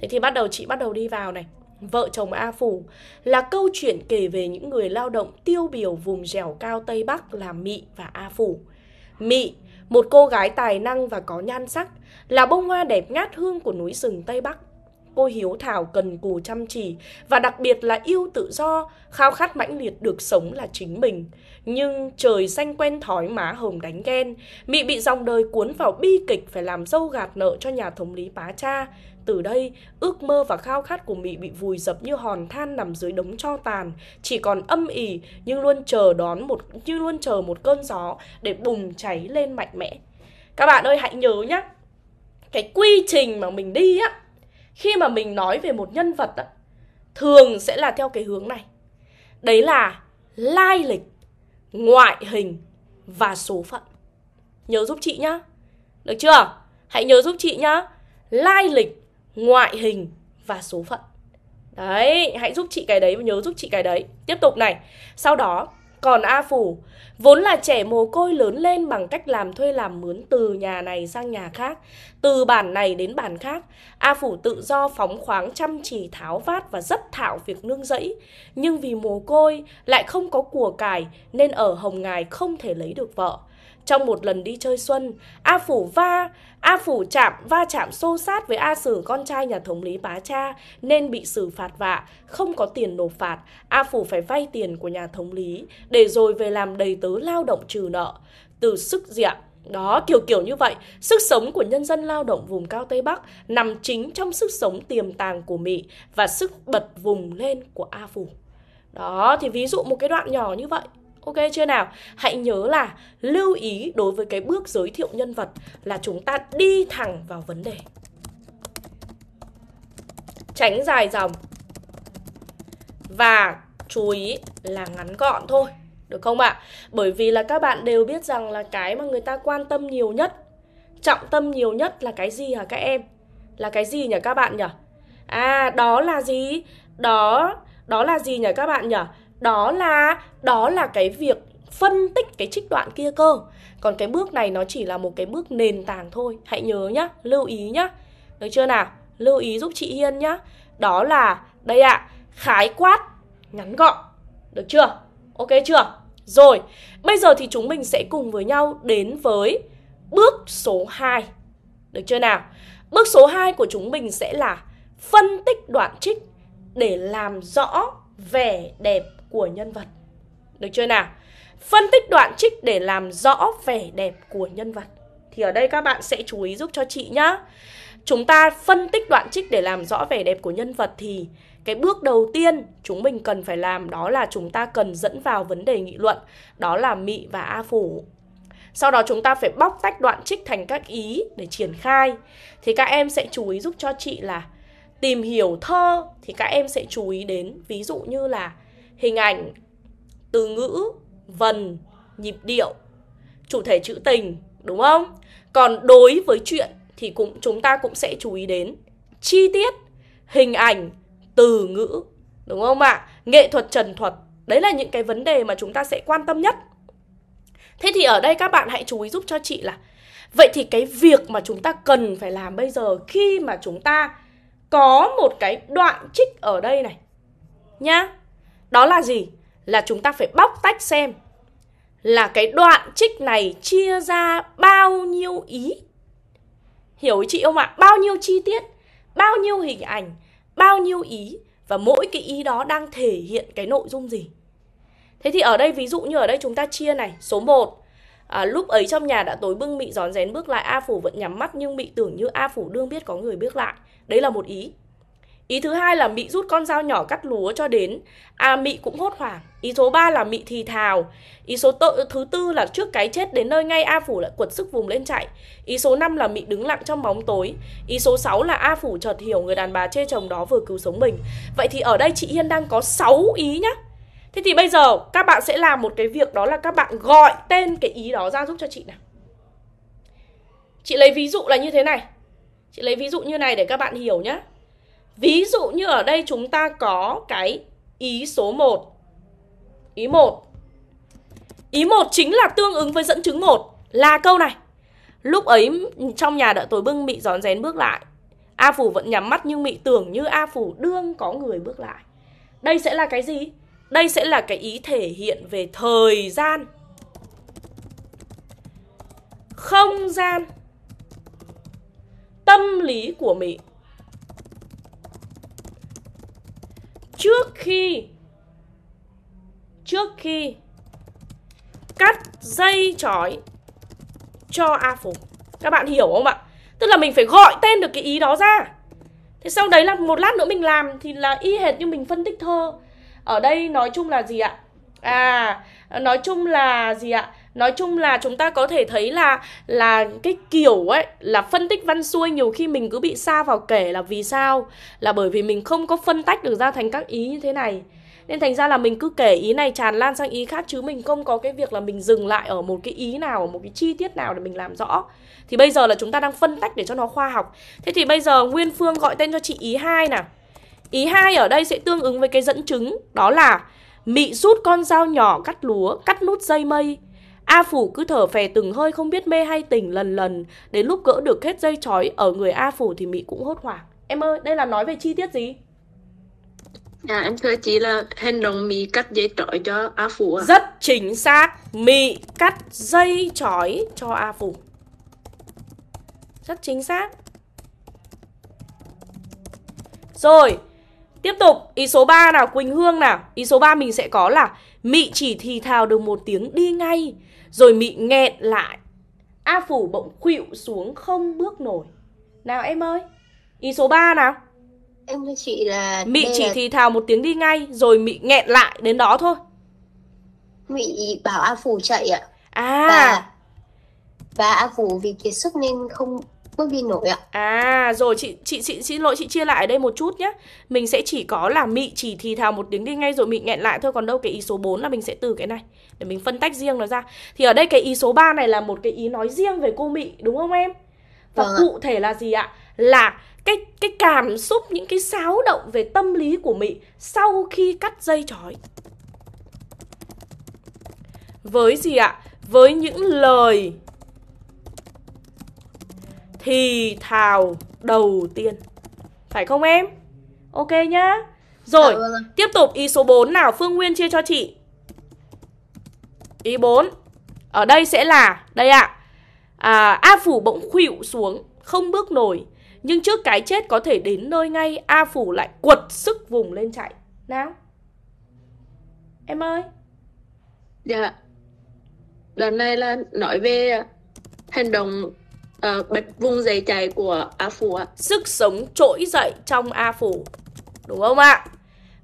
thế thì bắt đầu chị bắt đầu đi vào này vợ chồng a phủ là câu chuyện kể về những người lao động tiêu biểu vùng dẻo cao tây bắc là mị và a phủ mị một cô gái tài năng và có nhan sắc, là bông hoa đẹp ngát hương của núi rừng Tây Bắc. Cô hiếu thảo cần cù chăm chỉ và đặc biệt là yêu tự do, khao khát mãnh liệt được sống là chính mình. Nhưng trời xanh quen thói má hồng đánh ghen, Mị bị dòng đời cuốn vào bi kịch phải làm dâu gạt nợ cho nhà thống lý Pá Cha, từ đây, ước mơ và khao khát của Mỹ bị vùi dập như hòn than nằm dưới đống cho tàn, chỉ còn âm ỉ nhưng luôn chờ đón một như luôn chờ một cơn gió để bùng cháy lên mạnh mẽ. Các bạn ơi hãy nhớ nhá, cái quy trình mà mình đi á, khi mà mình nói về một nhân vật á, thường sẽ là theo cái hướng này. Đấy là lai lịch, ngoại hình và số phận. Nhớ giúp chị nhá. Được chưa? Hãy nhớ giúp chị nhá. Lai lịch, ngoại hình và số phận đấy hãy giúp chị cái đấy và nhớ giúp chị cái đấy tiếp tục này sau đó còn A Phủ, vốn là trẻ mồ côi lớn lên bằng cách làm thuê làm mướn từ nhà này sang nhà khác, từ bản này đến bản khác. A Phủ tự do phóng khoáng chăm chỉ tháo vát và rất thạo việc nương rẫy. Nhưng vì mồ côi lại không có của cải nên ở Hồng Ngài không thể lấy được vợ. Trong một lần đi chơi xuân, A Phủ va, A Phủ chạm va chạm xô sát với A Sử con trai nhà thống lý Bá Cha nên bị xử phạt vạ, không có tiền nộp phạt, A Phủ phải vay tiền của nhà thống lý để rồi về làm đầy tớ lao động trừ nợ. Từ sức diện, đó, kiểu kiểu như vậy, sức sống của nhân dân lao động vùng cao Tây Bắc nằm chính trong sức sống tiềm tàng của Mỹ và sức bật vùng lên của A Phủ. Đó, thì ví dụ một cái đoạn nhỏ như vậy Ok chưa nào? Hãy nhớ là lưu ý đối với cái bước giới thiệu nhân vật là chúng ta đi thẳng vào vấn đề. Tránh dài dòng. Và chú ý là ngắn gọn thôi. Được không ạ? À? Bởi vì là các bạn đều biết rằng là cái mà người ta quan tâm nhiều nhất, trọng tâm nhiều nhất là cái gì hả các em? Là cái gì nhỉ các bạn nhỉ? À, đó là gì? Đó, đó là gì nhỉ các bạn nhỉ? đó là đó là cái việc phân tích cái trích đoạn kia cơ còn cái bước này nó chỉ là một cái bước nền tảng thôi hãy nhớ nhá lưu ý nhá được chưa nào lưu ý giúp chị hiên nhá đó là đây ạ à, khái quát ngắn gọn được chưa ok chưa rồi bây giờ thì chúng mình sẽ cùng với nhau đến với bước số 2 được chưa nào bước số 2 của chúng mình sẽ là phân tích đoạn trích để làm rõ vẻ đẹp của nhân vật. Được chưa nào? Phân tích đoạn trích để làm rõ vẻ đẹp của nhân vật. Thì ở đây các bạn sẽ chú ý giúp cho chị nhá. Chúng ta phân tích đoạn trích để làm rõ vẻ đẹp của nhân vật thì cái bước đầu tiên chúng mình cần phải làm đó là chúng ta cần dẫn vào vấn đề nghị luận, đó là mị và a phủ. Sau đó chúng ta phải bóc tách đoạn trích thành các ý để triển khai. Thì các em sẽ chú ý giúp cho chị là tìm hiểu thơ thì các em sẽ chú ý đến ví dụ như là hình ảnh, từ ngữ, vần, nhịp điệu, chủ thể chữ tình, đúng không? Còn đối với chuyện thì cũng chúng ta cũng sẽ chú ý đến chi tiết, hình ảnh, từ ngữ, đúng không ạ? Nghệ thuật trần thuật, đấy là những cái vấn đề mà chúng ta sẽ quan tâm nhất. Thế thì ở đây các bạn hãy chú ý giúp cho chị là Vậy thì cái việc mà chúng ta cần phải làm bây giờ khi mà chúng ta có một cái đoạn trích ở đây này nhá đó là gì? Là chúng ta phải bóc tách xem là cái đoạn trích này chia ra bao nhiêu ý. Hiểu ý chị không ạ? Bao nhiêu chi tiết, bao nhiêu hình ảnh, bao nhiêu ý và mỗi cái ý đó đang thể hiện cái nội dung gì. Thế thì ở đây ví dụ như ở đây chúng ta chia này, số 1 à, lúc ấy trong nhà đã tối bưng mị gión rén bước lại a phủ vẫn nhắm mắt nhưng mị tưởng như a phủ đương biết có người bước lại đấy là một ý Ý thứ hai là Mị rút con dao nhỏ cắt lúa cho đến À Mị cũng hốt hoảng Ý số 3 là Mị thì thào Ý số tự, thứ tư là trước cái chết đến nơi ngay A Phủ lại quật sức vùng lên chạy Ý số 5 là Mị đứng lặng trong bóng tối Ý số 6 là A Phủ chợt hiểu người đàn bà chê chồng đó vừa cứu sống mình Vậy thì ở đây chị Hiên đang có 6 ý nhá Thế thì bây giờ các bạn sẽ làm một cái việc đó là các bạn gọi tên cái ý đó ra giúp cho chị nào Chị lấy ví dụ là như thế này Chị lấy ví dụ như này để các bạn hiểu nhá. Ví dụ như ở đây chúng ta có cái ý số 1. Ý 1. Ý 1 chính là tương ứng với dẫn chứng 1 là câu này. Lúc ấy trong nhà đợi tối bưng bị giòn rén bước lại. A Phủ vẫn nhắm mắt nhưng mị tưởng như A Phủ đương có người bước lại. Đây sẽ là cái gì? Đây sẽ là cái ý thể hiện về thời gian. Không gian. Tâm lý của mị trước khi trước khi cắt dây chói cho A Phục Các bạn hiểu không ạ? Tức là mình phải gọi tên được cái ý đó ra Thế sau đấy là một lát nữa mình làm thì là y hệt như mình phân tích thơ Ở đây nói chung là gì ạ? À, nói chung là gì ạ? nói chung là chúng ta có thể thấy là là cái kiểu ấy là phân tích văn xuôi nhiều khi mình cứ bị xa vào kể là vì sao là bởi vì mình không có phân tách được ra thành các ý như thế này nên thành ra là mình cứ kể ý này tràn lan sang ý khác chứ mình không có cái việc là mình dừng lại ở một cái ý nào ở một cái chi tiết nào để mình làm rõ thì bây giờ là chúng ta đang phân tách để cho nó khoa học thế thì bây giờ nguyên phương gọi tên cho chị ý hai nào ý hai ở đây sẽ tương ứng với cái dẫn chứng đó là mị rút con dao nhỏ cắt lúa cắt nút dây mây A Phủ cứ thở phè từng hơi không biết mê hay tỉnh lần lần Đến lúc gỡ được hết dây chói ở người A Phủ thì Mỹ cũng hốt hoảng Em ơi, đây là nói về chi tiết gì? À, em thưa chị là hành động Mỹ cắt dây trói cho A Phủ à? Rất chính xác Mỹ cắt dây chói cho A Phủ Rất chính xác Rồi Tiếp tục, ý số 3 nào, Quỳnh Hương nào Ý số 3 mình sẽ có là Mị chỉ thì thào được một tiếng đi ngay rồi mị nghẹn lại a phủ bỗng khuỵu xuống không bước nổi nào em ơi ý số 3 nào em với chị là mị chỉ là... thì thào một tiếng đi ngay rồi mị nghẹn lại đến đó thôi mị bảo a phủ chạy ạ à và, và a phủ vì kiệt sức nên không bước đi nổi ạ à rồi chị chị chị xin lỗi chị chia lại ở đây một chút nhé mình sẽ chỉ có là mị chỉ thì thào một tiếng đi ngay rồi mị nghẹn lại thôi còn đâu cái ý số 4 là mình sẽ từ cái này để mình phân tách riêng nó ra thì ở đây cái ý số 3 này là một cái ý nói riêng về cô mị đúng không em và vâng cụ thể là gì ạ là cái cái cảm xúc những cái xáo động về tâm lý của mị sau khi cắt dây chói với gì ạ với những lời thì thào đầu tiên. Phải không em? Ok nhá. Rồi, dạ, vâng tiếp tục ý số 4 nào Phương Nguyên chia cho chị. Ý 4. Ở đây sẽ là đây ạ. À. à, A phủ bỗng khuỵu xuống, không bước nổi, nhưng trước cái chết có thể đến nơi ngay, A phủ lại quật sức vùng lên chạy. Nào. Em ơi. Dạ. Lần này là nói về hành động uh, bạch vùng dày chảy của A Phủ ạ. Sức sống trỗi dậy trong A Phủ. Đúng không ạ?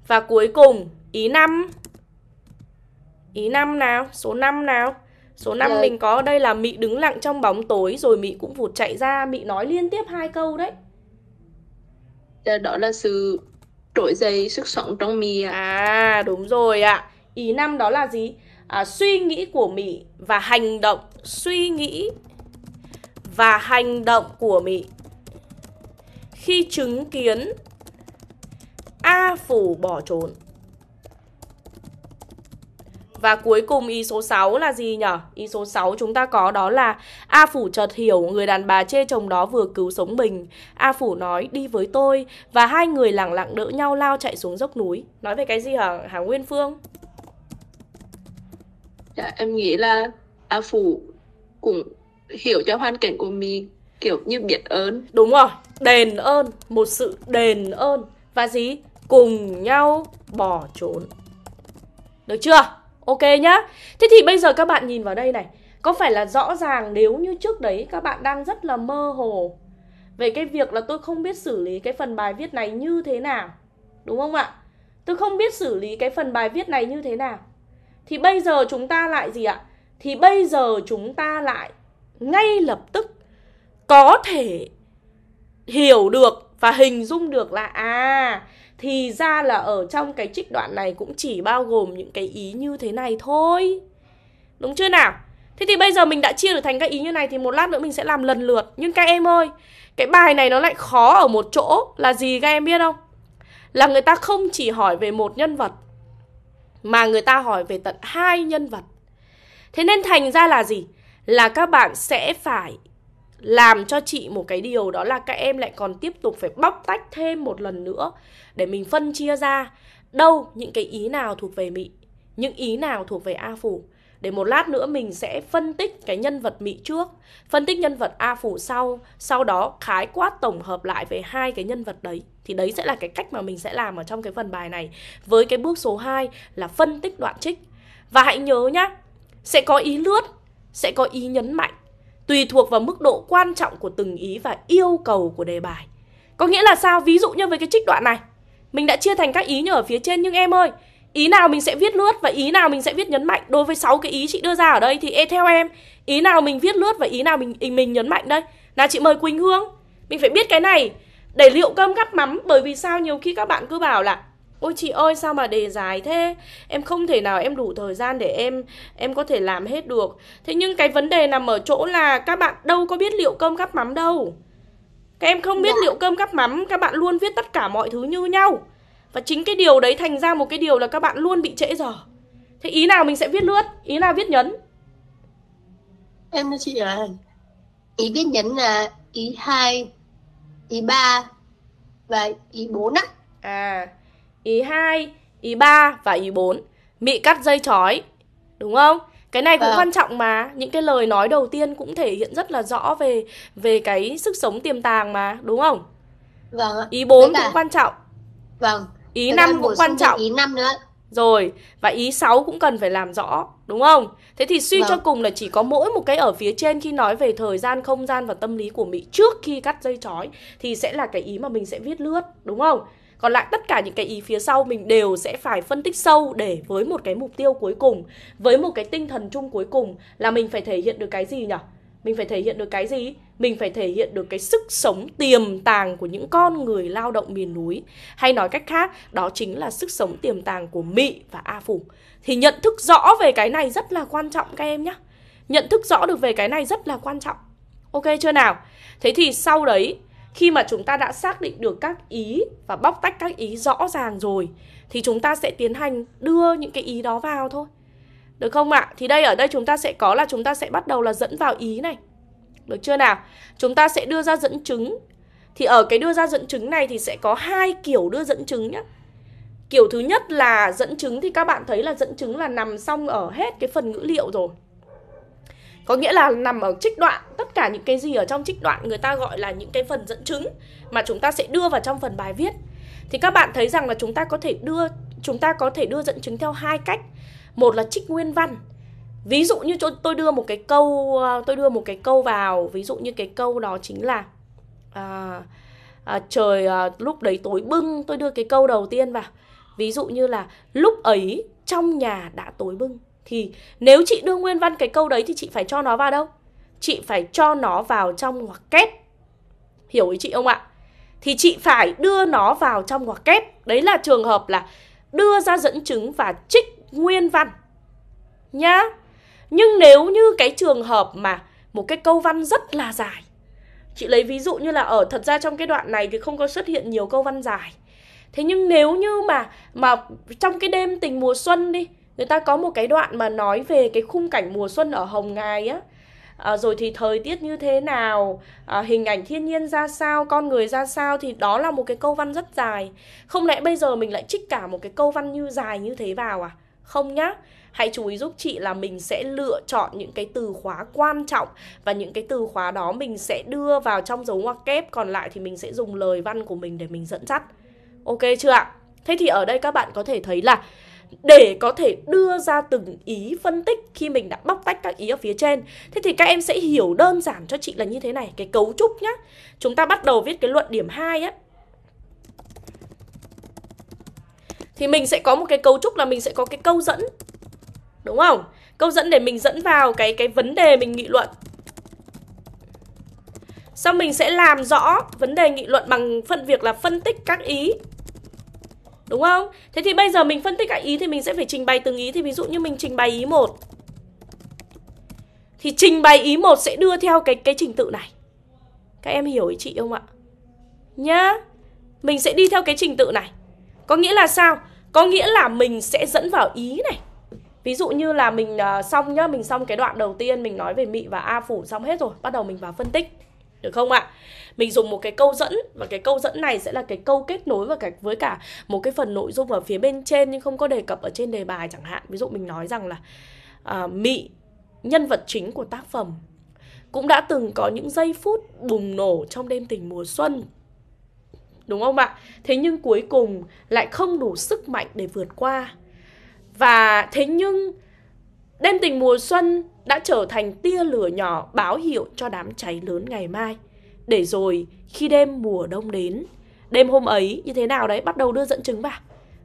Và cuối cùng, ý năm Ý năm nào, số năm nào. Số năm dạ. mình có đây là Mị đứng lặng trong bóng tối rồi Mị cũng vụt chạy ra, Mị nói liên tiếp hai câu đấy. Dạ, đó là sự trỗi dậy sức sống trong mì ạ. À, đúng rồi ạ. Ý năm đó là gì? À, suy nghĩ của Mị và hành động suy nghĩ và hành động của Mỹ. Khi chứng kiến A phủ bỏ trốn. Và cuối cùng ý số 6 là gì nhỉ? Ý số 6 chúng ta có đó là A Phủ chợt hiểu người đàn bà chê chồng đó vừa cứu sống mình. A Phủ nói đi với tôi và hai người lẳng lặng đỡ nhau lao chạy xuống dốc núi. Nói về cái gì hả, hả Nguyên Phương? Dạ, em nghĩ là A Phủ cũng hiểu cho hoàn cảnh của mình kiểu như biết ơn đúng rồi đền ơn một sự đền ơn và gì cùng nhau bỏ trốn được chưa ok nhá thế thì bây giờ các bạn nhìn vào đây này có phải là rõ ràng nếu như trước đấy các bạn đang rất là mơ hồ về cái việc là tôi không biết xử lý cái phần bài viết này như thế nào đúng không ạ tôi không biết xử lý cái phần bài viết này như thế nào thì bây giờ chúng ta lại gì ạ thì bây giờ chúng ta lại ngay lập tức có thể hiểu được và hình dung được là à thì ra là ở trong cái trích đoạn này cũng chỉ bao gồm những cái ý như thế này thôi đúng chưa nào thế thì bây giờ mình đã chia được thành các ý như này thì một lát nữa mình sẽ làm lần lượt nhưng các em ơi cái bài này nó lại khó ở một chỗ là gì các em biết không là người ta không chỉ hỏi về một nhân vật mà người ta hỏi về tận hai nhân vật thế nên thành ra là gì là các bạn sẽ phải làm cho chị một cái điều đó là các em lại còn tiếp tục phải bóc tách thêm một lần nữa để mình phân chia ra đâu những cái ý nào thuộc về mị những ý nào thuộc về a phủ để một lát nữa mình sẽ phân tích cái nhân vật mị trước phân tích nhân vật a phủ sau sau đó khái quát tổng hợp lại về hai cái nhân vật đấy thì đấy sẽ là cái cách mà mình sẽ làm ở trong cái phần bài này với cái bước số 2 là phân tích đoạn trích và hãy nhớ nhá sẽ có ý lướt sẽ có ý nhấn mạnh tùy thuộc vào mức độ quan trọng của từng ý và yêu cầu của đề bài. Có nghĩa là sao? Ví dụ như với cái trích đoạn này, mình đã chia thành các ý như ở phía trên nhưng em ơi, ý nào mình sẽ viết lướt và ý nào mình sẽ viết nhấn mạnh. Đối với sáu cái ý chị đưa ra ở đây thì e theo em, ý nào mình viết lướt và ý nào mình mình nhấn mạnh đây. là chị mời Quỳnh Hương, mình phải biết cái này để liệu cơm gắp mắm bởi vì sao nhiều khi các bạn cứ bảo là ôi chị ơi sao mà đề dài thế em không thể nào em đủ thời gian để em em có thể làm hết được thế nhưng cái vấn đề nằm ở chỗ là các bạn đâu có biết liệu cơm gắp mắm đâu các em không biết dạ. liệu cơm gắp mắm các bạn luôn viết tất cả mọi thứ như nhau và chính cái điều đấy thành ra một cái điều là các bạn luôn bị trễ giờ thế ý nào mình sẽ viết lướt ý nào viết nhấn em nói chị à ý viết nhấn là ý hai ý ba và ý bốn á. À, ý 2, ý 3 và ý 4. bị cắt dây chói. Đúng không? Cái này cũng à. quan trọng mà, những cái lời nói đầu tiên cũng thể hiện rất là rõ về về cái sức sống tiềm tàng mà, đúng không? Vâng ạ. Ý 4 cả... cũng quan trọng. Vâng. Ý Thế 5 cũng quan trọng. Ý 5 nữa. Rồi, và ý 6 cũng cần phải làm rõ, đúng không? Thế thì suy vâng. cho cùng là chỉ có mỗi một cái ở phía trên khi nói về thời gian, không gian và tâm lý của Mỹ trước khi cắt dây chói thì sẽ là cái ý mà mình sẽ viết lướt, đúng không? còn lại tất cả những cái ý phía sau mình đều sẽ phải phân tích sâu để với một cái mục tiêu cuối cùng với một cái tinh thần chung cuối cùng là mình phải thể hiện được cái gì nhỉ mình phải thể hiện được cái gì mình phải thể hiện được cái sức sống tiềm tàng của những con người lao động miền núi hay nói cách khác đó chính là sức sống tiềm tàng của mị và a phủ thì nhận thức rõ về cái này rất là quan trọng các em nhé nhận thức rõ được về cái này rất là quan trọng ok chưa nào thế thì sau đấy khi mà chúng ta đã xác định được các ý và bóc tách các ý rõ ràng rồi thì chúng ta sẽ tiến hành đưa những cái ý đó vào thôi được không ạ à? thì đây ở đây chúng ta sẽ có là chúng ta sẽ bắt đầu là dẫn vào ý này được chưa nào chúng ta sẽ đưa ra dẫn chứng thì ở cái đưa ra dẫn chứng này thì sẽ có hai kiểu đưa dẫn chứng nhé kiểu thứ nhất là dẫn chứng thì các bạn thấy là dẫn chứng là nằm xong ở hết cái phần ngữ liệu rồi có nghĩa là nằm ở trích đoạn tất cả những cái gì ở trong trích đoạn người ta gọi là những cái phần dẫn chứng mà chúng ta sẽ đưa vào trong phần bài viết thì các bạn thấy rằng là chúng ta có thể đưa chúng ta có thể đưa dẫn chứng theo hai cách một là trích nguyên văn ví dụ như tôi đưa một cái câu ờ, tôi đưa một cái câu vào ví dụ như cái câu đó chính là à, à, trời à, lúc đấy tối bưng tôi đưa cái câu đầu tiên vào ví dụ như là lúc ấy trong nhà đã tối bưng thì nếu chị đưa nguyên văn cái câu đấy thì chị phải cho nó vào đâu? Chị phải cho nó vào trong ngoặc kép. Hiểu ý chị không ạ? Thì chị phải đưa nó vào trong ngoặc kép. Đấy là trường hợp là đưa ra dẫn chứng và trích nguyên văn. Nhá. Nhưng nếu như cái trường hợp mà một cái câu văn rất là dài. Chị lấy ví dụ như là ở thật ra trong cái đoạn này thì không có xuất hiện nhiều câu văn dài. Thế nhưng nếu như mà mà trong cái đêm tình mùa xuân đi người ta có một cái đoạn mà nói về cái khung cảnh mùa xuân ở hồng ngài á à, rồi thì thời tiết như thế nào à, hình ảnh thiên nhiên ra sao con người ra sao thì đó là một cái câu văn rất dài không lẽ bây giờ mình lại trích cả một cái câu văn như dài như thế vào à không nhá hãy chú ý giúp chị là mình sẽ lựa chọn những cái từ khóa quan trọng và những cái từ khóa đó mình sẽ đưa vào trong dấu ngoặc kép còn lại thì mình sẽ dùng lời văn của mình để mình dẫn dắt ok chưa ạ thế thì ở đây các bạn có thể thấy là để có thể đưa ra từng ý phân tích khi mình đã bóc tách các ý ở phía trên thế thì các em sẽ hiểu đơn giản cho chị là như thế này cái cấu trúc nhá chúng ta bắt đầu viết cái luận điểm 2 á thì mình sẽ có một cái cấu trúc là mình sẽ có cái câu dẫn đúng không câu dẫn để mình dẫn vào cái cái vấn đề mình nghị luận sau mình sẽ làm rõ vấn đề nghị luận bằng phân việc là phân tích các ý Đúng không? Thế thì bây giờ mình phân tích các ý thì mình sẽ phải trình bày từng ý Thì ví dụ như mình trình bày ý một Thì trình bày ý một sẽ đưa theo cái cái trình tự này Các em hiểu ý chị không ạ? Nhá Mình sẽ đi theo cái trình tự này Có nghĩa là sao? Có nghĩa là mình sẽ dẫn vào ý này Ví dụ như là mình uh, xong nhá Mình xong cái đoạn đầu tiên Mình nói về mị và A phủ xong hết rồi Bắt đầu mình vào phân tích được không ạ? Mình dùng một cái câu dẫn và cái câu dẫn này sẽ là cái câu kết nối và cái với cả một cái phần nội dung ở phía bên trên nhưng không có đề cập ở trên đề bài chẳng hạn. Ví dụ mình nói rằng là uh, Mị nhân vật chính của tác phẩm cũng đã từng có những giây phút bùng nổ trong đêm tình mùa xuân đúng không ạ? Thế nhưng cuối cùng lại không đủ sức mạnh để vượt qua. Và thế nhưng Đêm tình mùa xuân đã trở thành tia lửa nhỏ báo hiệu cho đám cháy lớn ngày mai. Để rồi khi đêm mùa đông đến, đêm hôm ấy như thế nào đấy bắt đầu đưa dẫn chứng vào.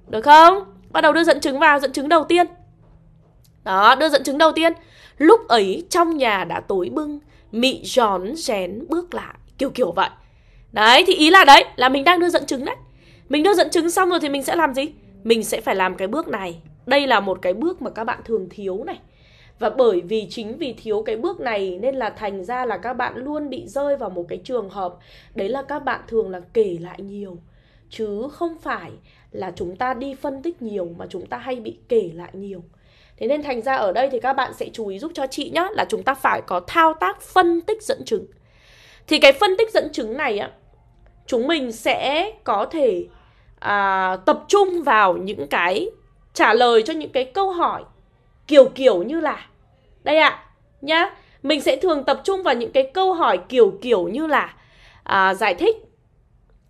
Được không? Bắt đầu đưa dẫn chứng vào, dẫn chứng đầu tiên. Đó, đưa dẫn chứng đầu tiên. Lúc ấy trong nhà đã tối bưng, mị gión rén bước lại, kiểu kiểu vậy. Đấy, thì ý là đấy, là mình đang đưa dẫn chứng đấy. Mình đưa dẫn chứng xong rồi thì mình sẽ làm gì? Mình sẽ phải làm cái bước này. Đây là một cái bước mà các bạn thường thiếu này và bởi vì chính vì thiếu cái bước này nên là thành ra là các bạn luôn bị rơi vào một cái trường hợp đấy là các bạn thường là kể lại nhiều chứ không phải là chúng ta đi phân tích nhiều mà chúng ta hay bị kể lại nhiều thế nên thành ra ở đây thì các bạn sẽ chú ý giúp cho chị nhé là chúng ta phải có thao tác phân tích dẫn chứng thì cái phân tích dẫn chứng này á chúng mình sẽ có thể à, tập trung vào những cái trả lời cho những cái câu hỏi kiểu kiểu như là đây ạ à, nhá mình sẽ thường tập trung vào những cái câu hỏi kiểu kiểu như là à, giải thích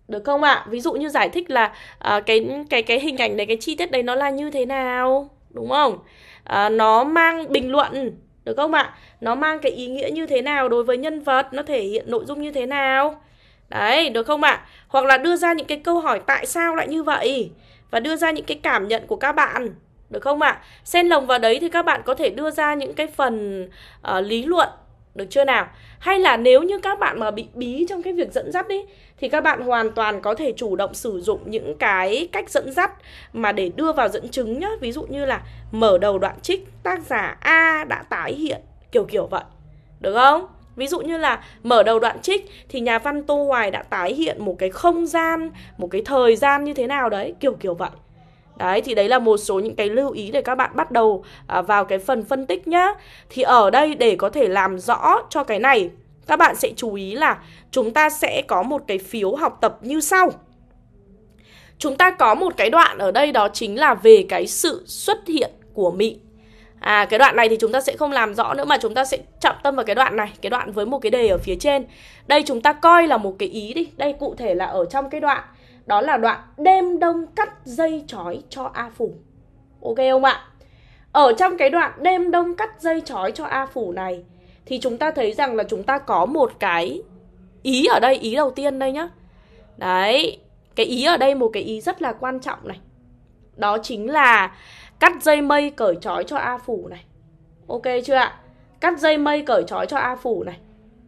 được không ạ à? ví dụ như giải thích là à, cái cái cái hình ảnh này cái chi tiết đấy nó là như thế nào đúng không à, nó mang bình luận được không ạ à? nó mang cái ý nghĩa như thế nào đối với nhân vật nó thể hiện nội dung như thế nào đấy được không ạ à? hoặc là đưa ra những cái câu hỏi tại sao lại như vậy và đưa ra những cái cảm nhận của các bạn được không ạ? À? Xen lồng vào đấy thì các bạn có thể đưa ra những cái phần uh, lý luận được chưa nào? Hay là nếu như các bạn mà bị bí trong cái việc dẫn dắt đi thì các bạn hoàn toàn có thể chủ động sử dụng những cái cách dẫn dắt mà để đưa vào dẫn chứng nhá. Ví dụ như là mở đầu đoạn trích tác giả A đã tái hiện kiểu kiểu vậy. Được không? Ví dụ như là mở đầu đoạn trích thì nhà văn Tô Hoài đã tái hiện một cái không gian, một cái thời gian như thế nào đấy, kiểu kiểu vậy. Đấy thì đấy là một số những cái lưu ý để các bạn bắt đầu à, vào cái phần phân tích nhá. Thì ở đây để có thể làm rõ cho cái này, các bạn sẽ chú ý là chúng ta sẽ có một cái phiếu học tập như sau. Chúng ta có một cái đoạn ở đây đó chính là về cái sự xuất hiện của mị À, cái đoạn này thì chúng ta sẽ không làm rõ nữa mà chúng ta sẽ trọng tâm vào cái đoạn này, cái đoạn với một cái đề ở phía trên. Đây chúng ta coi là một cái ý đi, đây cụ thể là ở trong cái đoạn đó là đoạn đêm đông cắt dây chói cho A Phủ Ok không ạ? Ở trong cái đoạn đêm đông cắt dây chói cho A Phủ này Thì chúng ta thấy rằng là chúng ta có một cái ý ở đây, ý đầu tiên đây nhá Đấy, cái ý ở đây một cái ý rất là quan trọng này Đó chính là cắt dây mây cởi trói cho A Phủ này Ok chưa ạ? Cắt dây mây cởi trói cho A Phủ này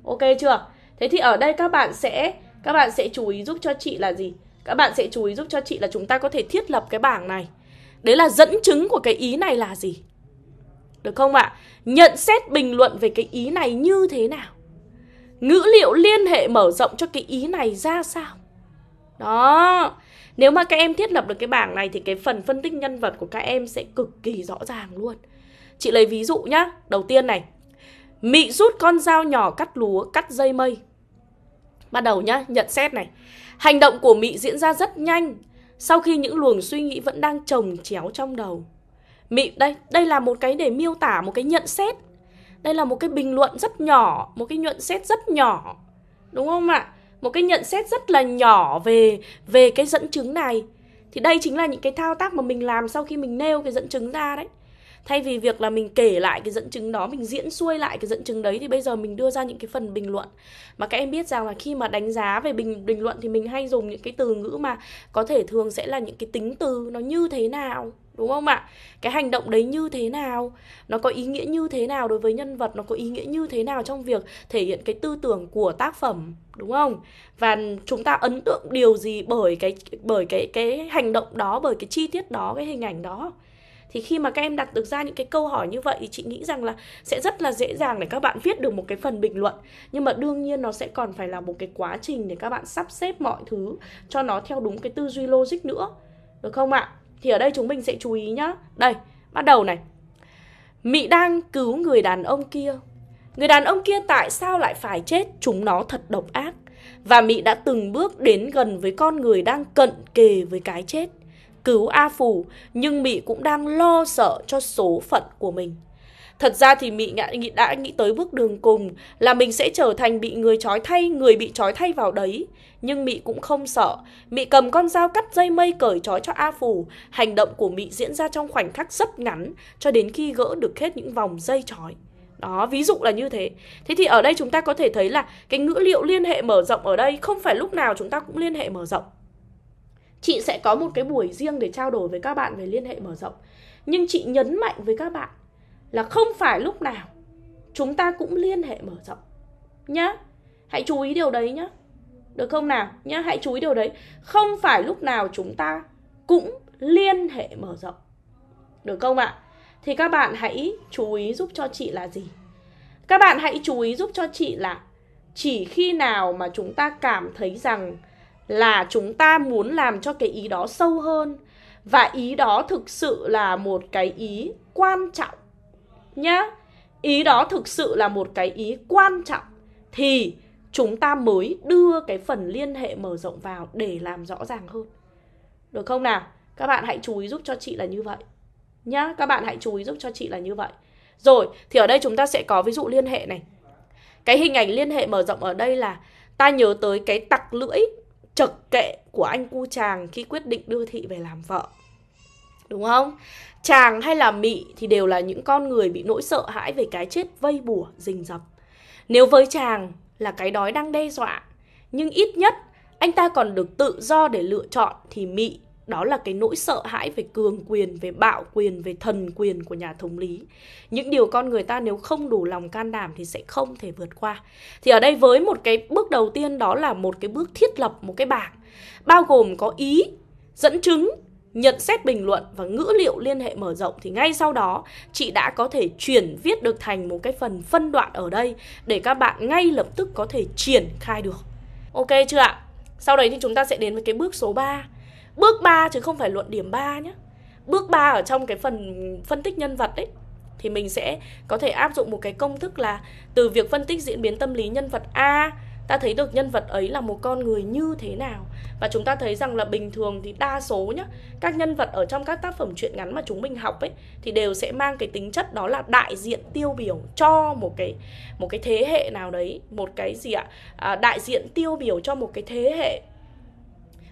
Ok chưa? Thế thì ở đây các bạn sẽ các bạn sẽ chú ý giúp cho chị là gì? các bạn sẽ chú ý giúp cho chị là chúng ta có thể thiết lập cái bảng này đấy là dẫn chứng của cái ý này là gì được không ạ à? nhận xét bình luận về cái ý này như thế nào ngữ liệu liên hệ mở rộng cho cái ý này ra sao đó nếu mà các em thiết lập được cái bảng này thì cái phần phân tích nhân vật của các em sẽ cực kỳ rõ ràng luôn chị lấy ví dụ nhá đầu tiên này mị rút con dao nhỏ cắt lúa cắt dây mây bắt đầu nhá nhận xét này Hành động của Mỹ diễn ra rất nhanh sau khi những luồng suy nghĩ vẫn đang trồng chéo trong đầu. Mị đây, đây là một cái để miêu tả một cái nhận xét. Đây là một cái bình luận rất nhỏ, một cái nhận xét rất nhỏ. Đúng không ạ? Một cái nhận xét rất là nhỏ về về cái dẫn chứng này. Thì đây chính là những cái thao tác mà mình làm sau khi mình nêu cái dẫn chứng ra đấy thay vì việc là mình kể lại cái dẫn chứng đó mình diễn xuôi lại cái dẫn chứng đấy thì bây giờ mình đưa ra những cái phần bình luận mà các em biết rằng là khi mà đánh giá về bình bình luận thì mình hay dùng những cái từ ngữ mà có thể thường sẽ là những cái tính từ nó như thế nào đúng không ạ cái hành động đấy như thế nào nó có ý nghĩa như thế nào đối với nhân vật nó có ý nghĩa như thế nào trong việc thể hiện cái tư tưởng của tác phẩm đúng không và chúng ta ấn tượng điều gì bởi cái bởi cái cái hành động đó bởi cái chi tiết đó cái hình ảnh đó thì khi mà các em đặt được ra những cái câu hỏi như vậy thì chị nghĩ rằng là sẽ rất là dễ dàng để các bạn viết được một cái phần bình luận nhưng mà đương nhiên nó sẽ còn phải là một cái quá trình để các bạn sắp xếp mọi thứ cho nó theo đúng cái tư duy logic nữa được không ạ thì ở đây chúng mình sẽ chú ý nhá đây bắt đầu này Mị đang cứu người đàn ông kia Người đàn ông kia tại sao lại phải chết Chúng nó thật độc ác Và Mị đã từng bước đến gần với con người đang cận kề với cái chết cứu A Phù, nhưng Mị cũng đang lo sợ cho số phận của mình. Thật ra thì Mị đã nghĩ tới bước đường cùng là mình sẽ trở thành bị người trói thay, người bị trói thay vào đấy. Nhưng Mị cũng không sợ. Mị cầm con dao cắt dây mây cởi trói cho A Phù. Hành động của Mị diễn ra trong khoảnh khắc rất ngắn cho đến khi gỡ được hết những vòng dây trói. Đó, ví dụ là như thế. Thế thì ở đây chúng ta có thể thấy là cái ngữ liệu liên hệ mở rộng ở đây không phải lúc nào chúng ta cũng liên hệ mở rộng chị sẽ có một cái buổi riêng để trao đổi với các bạn về liên hệ mở rộng nhưng chị nhấn mạnh với các bạn là không phải lúc nào chúng ta cũng liên hệ mở rộng nhá hãy chú ý điều đấy nhá được không nào nhá hãy chú ý điều đấy không phải lúc nào chúng ta cũng liên hệ mở rộng được không ạ thì các bạn hãy chú ý giúp cho chị là gì các bạn hãy chú ý giúp cho chị là chỉ khi nào mà chúng ta cảm thấy rằng là chúng ta muốn làm cho cái ý đó sâu hơn và ý đó thực sự là một cái ý quan trọng nhá ý đó thực sự là một cái ý quan trọng thì chúng ta mới đưa cái phần liên hệ mở rộng vào để làm rõ ràng hơn được không nào các bạn hãy chú ý giúp cho chị là như vậy nhá các bạn hãy chú ý giúp cho chị là như vậy rồi thì ở đây chúng ta sẽ có ví dụ liên hệ này cái hình ảnh liên hệ mở rộng ở đây là ta nhớ tới cái tặc lưỡi trực kệ của anh cu chàng khi quyết định đưa thị về làm vợ đúng không chàng hay là mị thì đều là những con người bị nỗi sợ hãi về cái chết vây bủa rình rập nếu với chàng là cái đói đang đe dọa nhưng ít nhất anh ta còn được tự do để lựa chọn thì mị đó là cái nỗi sợ hãi về cường quyền về bạo quyền về thần quyền của nhà thống lý những điều con người ta nếu không đủ lòng can đảm thì sẽ không thể vượt qua thì ở đây với một cái bước đầu tiên đó là một cái bước thiết lập một cái bảng bao gồm có ý dẫn chứng nhận xét bình luận và ngữ liệu liên hệ mở rộng thì ngay sau đó chị đã có thể chuyển viết được thành một cái phần phân đoạn ở đây để các bạn ngay lập tức có thể triển khai được. Ok chưa ạ? Sau đấy thì chúng ta sẽ đến với cái bước số 3 Bước 3 chứ không phải luận điểm 3 nhé Bước 3 ở trong cái phần phân tích nhân vật ấy thì mình sẽ có thể áp dụng một cái công thức là từ việc phân tích diễn biến tâm lý nhân vật A ta thấy được nhân vật ấy là một con người như thế nào và chúng ta thấy rằng là bình thường thì đa số nhá các nhân vật ở trong các tác phẩm truyện ngắn mà chúng mình học ấy thì đều sẽ mang cái tính chất đó là đại diện tiêu biểu cho một cái một cái thế hệ nào đấy một cái gì ạ à, đại diện tiêu biểu cho một cái thế hệ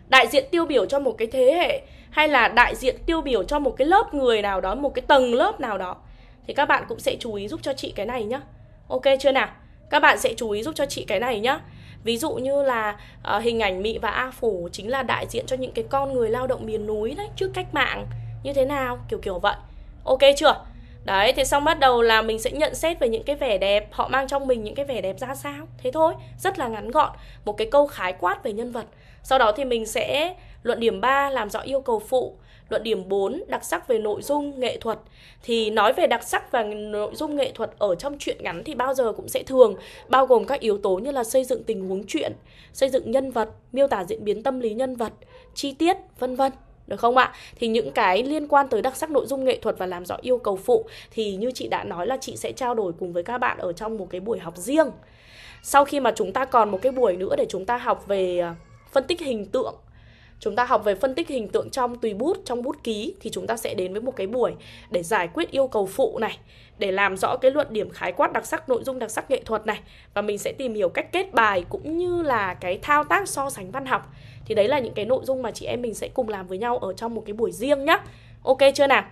đại diện tiêu biểu cho một cái thế hệ hay là đại diện tiêu biểu cho một cái lớp người nào đó một cái tầng lớp nào đó thì các bạn cũng sẽ chú ý giúp cho chị cái này nhá ok chưa nào các bạn sẽ chú ý giúp cho chị cái này nhá ví dụ như là uh, hình ảnh mị và a phủ chính là đại diện cho những cái con người lao động miền núi đấy trước cách mạng như thế nào kiểu kiểu vậy ok chưa đấy thì xong bắt đầu là mình sẽ nhận xét về những cái vẻ đẹp họ mang trong mình những cái vẻ đẹp ra sao thế thôi rất là ngắn gọn một cái câu khái quát về nhân vật sau đó thì mình sẽ luận điểm 3 làm rõ yêu cầu phụ, luận điểm 4 đặc sắc về nội dung nghệ thuật. Thì nói về đặc sắc và nội dung nghệ thuật ở trong truyện ngắn thì bao giờ cũng sẽ thường bao gồm các yếu tố như là xây dựng tình huống truyện, xây dựng nhân vật, miêu tả diễn biến tâm lý nhân vật, chi tiết, vân vân được không ạ? Thì những cái liên quan tới đặc sắc nội dung nghệ thuật và làm rõ yêu cầu phụ thì như chị đã nói là chị sẽ trao đổi cùng với các bạn ở trong một cái buổi học riêng. Sau khi mà chúng ta còn một cái buổi nữa để chúng ta học về à, phân tích hình tượng chúng ta học về phân tích hình tượng trong tùy bút trong bút ký thì chúng ta sẽ đến với một cái buổi để giải quyết yêu cầu phụ này để làm rõ cái luận điểm khái quát đặc sắc nội dung đặc sắc nghệ thuật này và mình sẽ tìm hiểu cách kết bài cũng như là cái thao tác so sánh văn học thì đấy là những cái nội dung mà chị em mình sẽ cùng làm với nhau ở trong một cái buổi riêng nhá ok chưa nào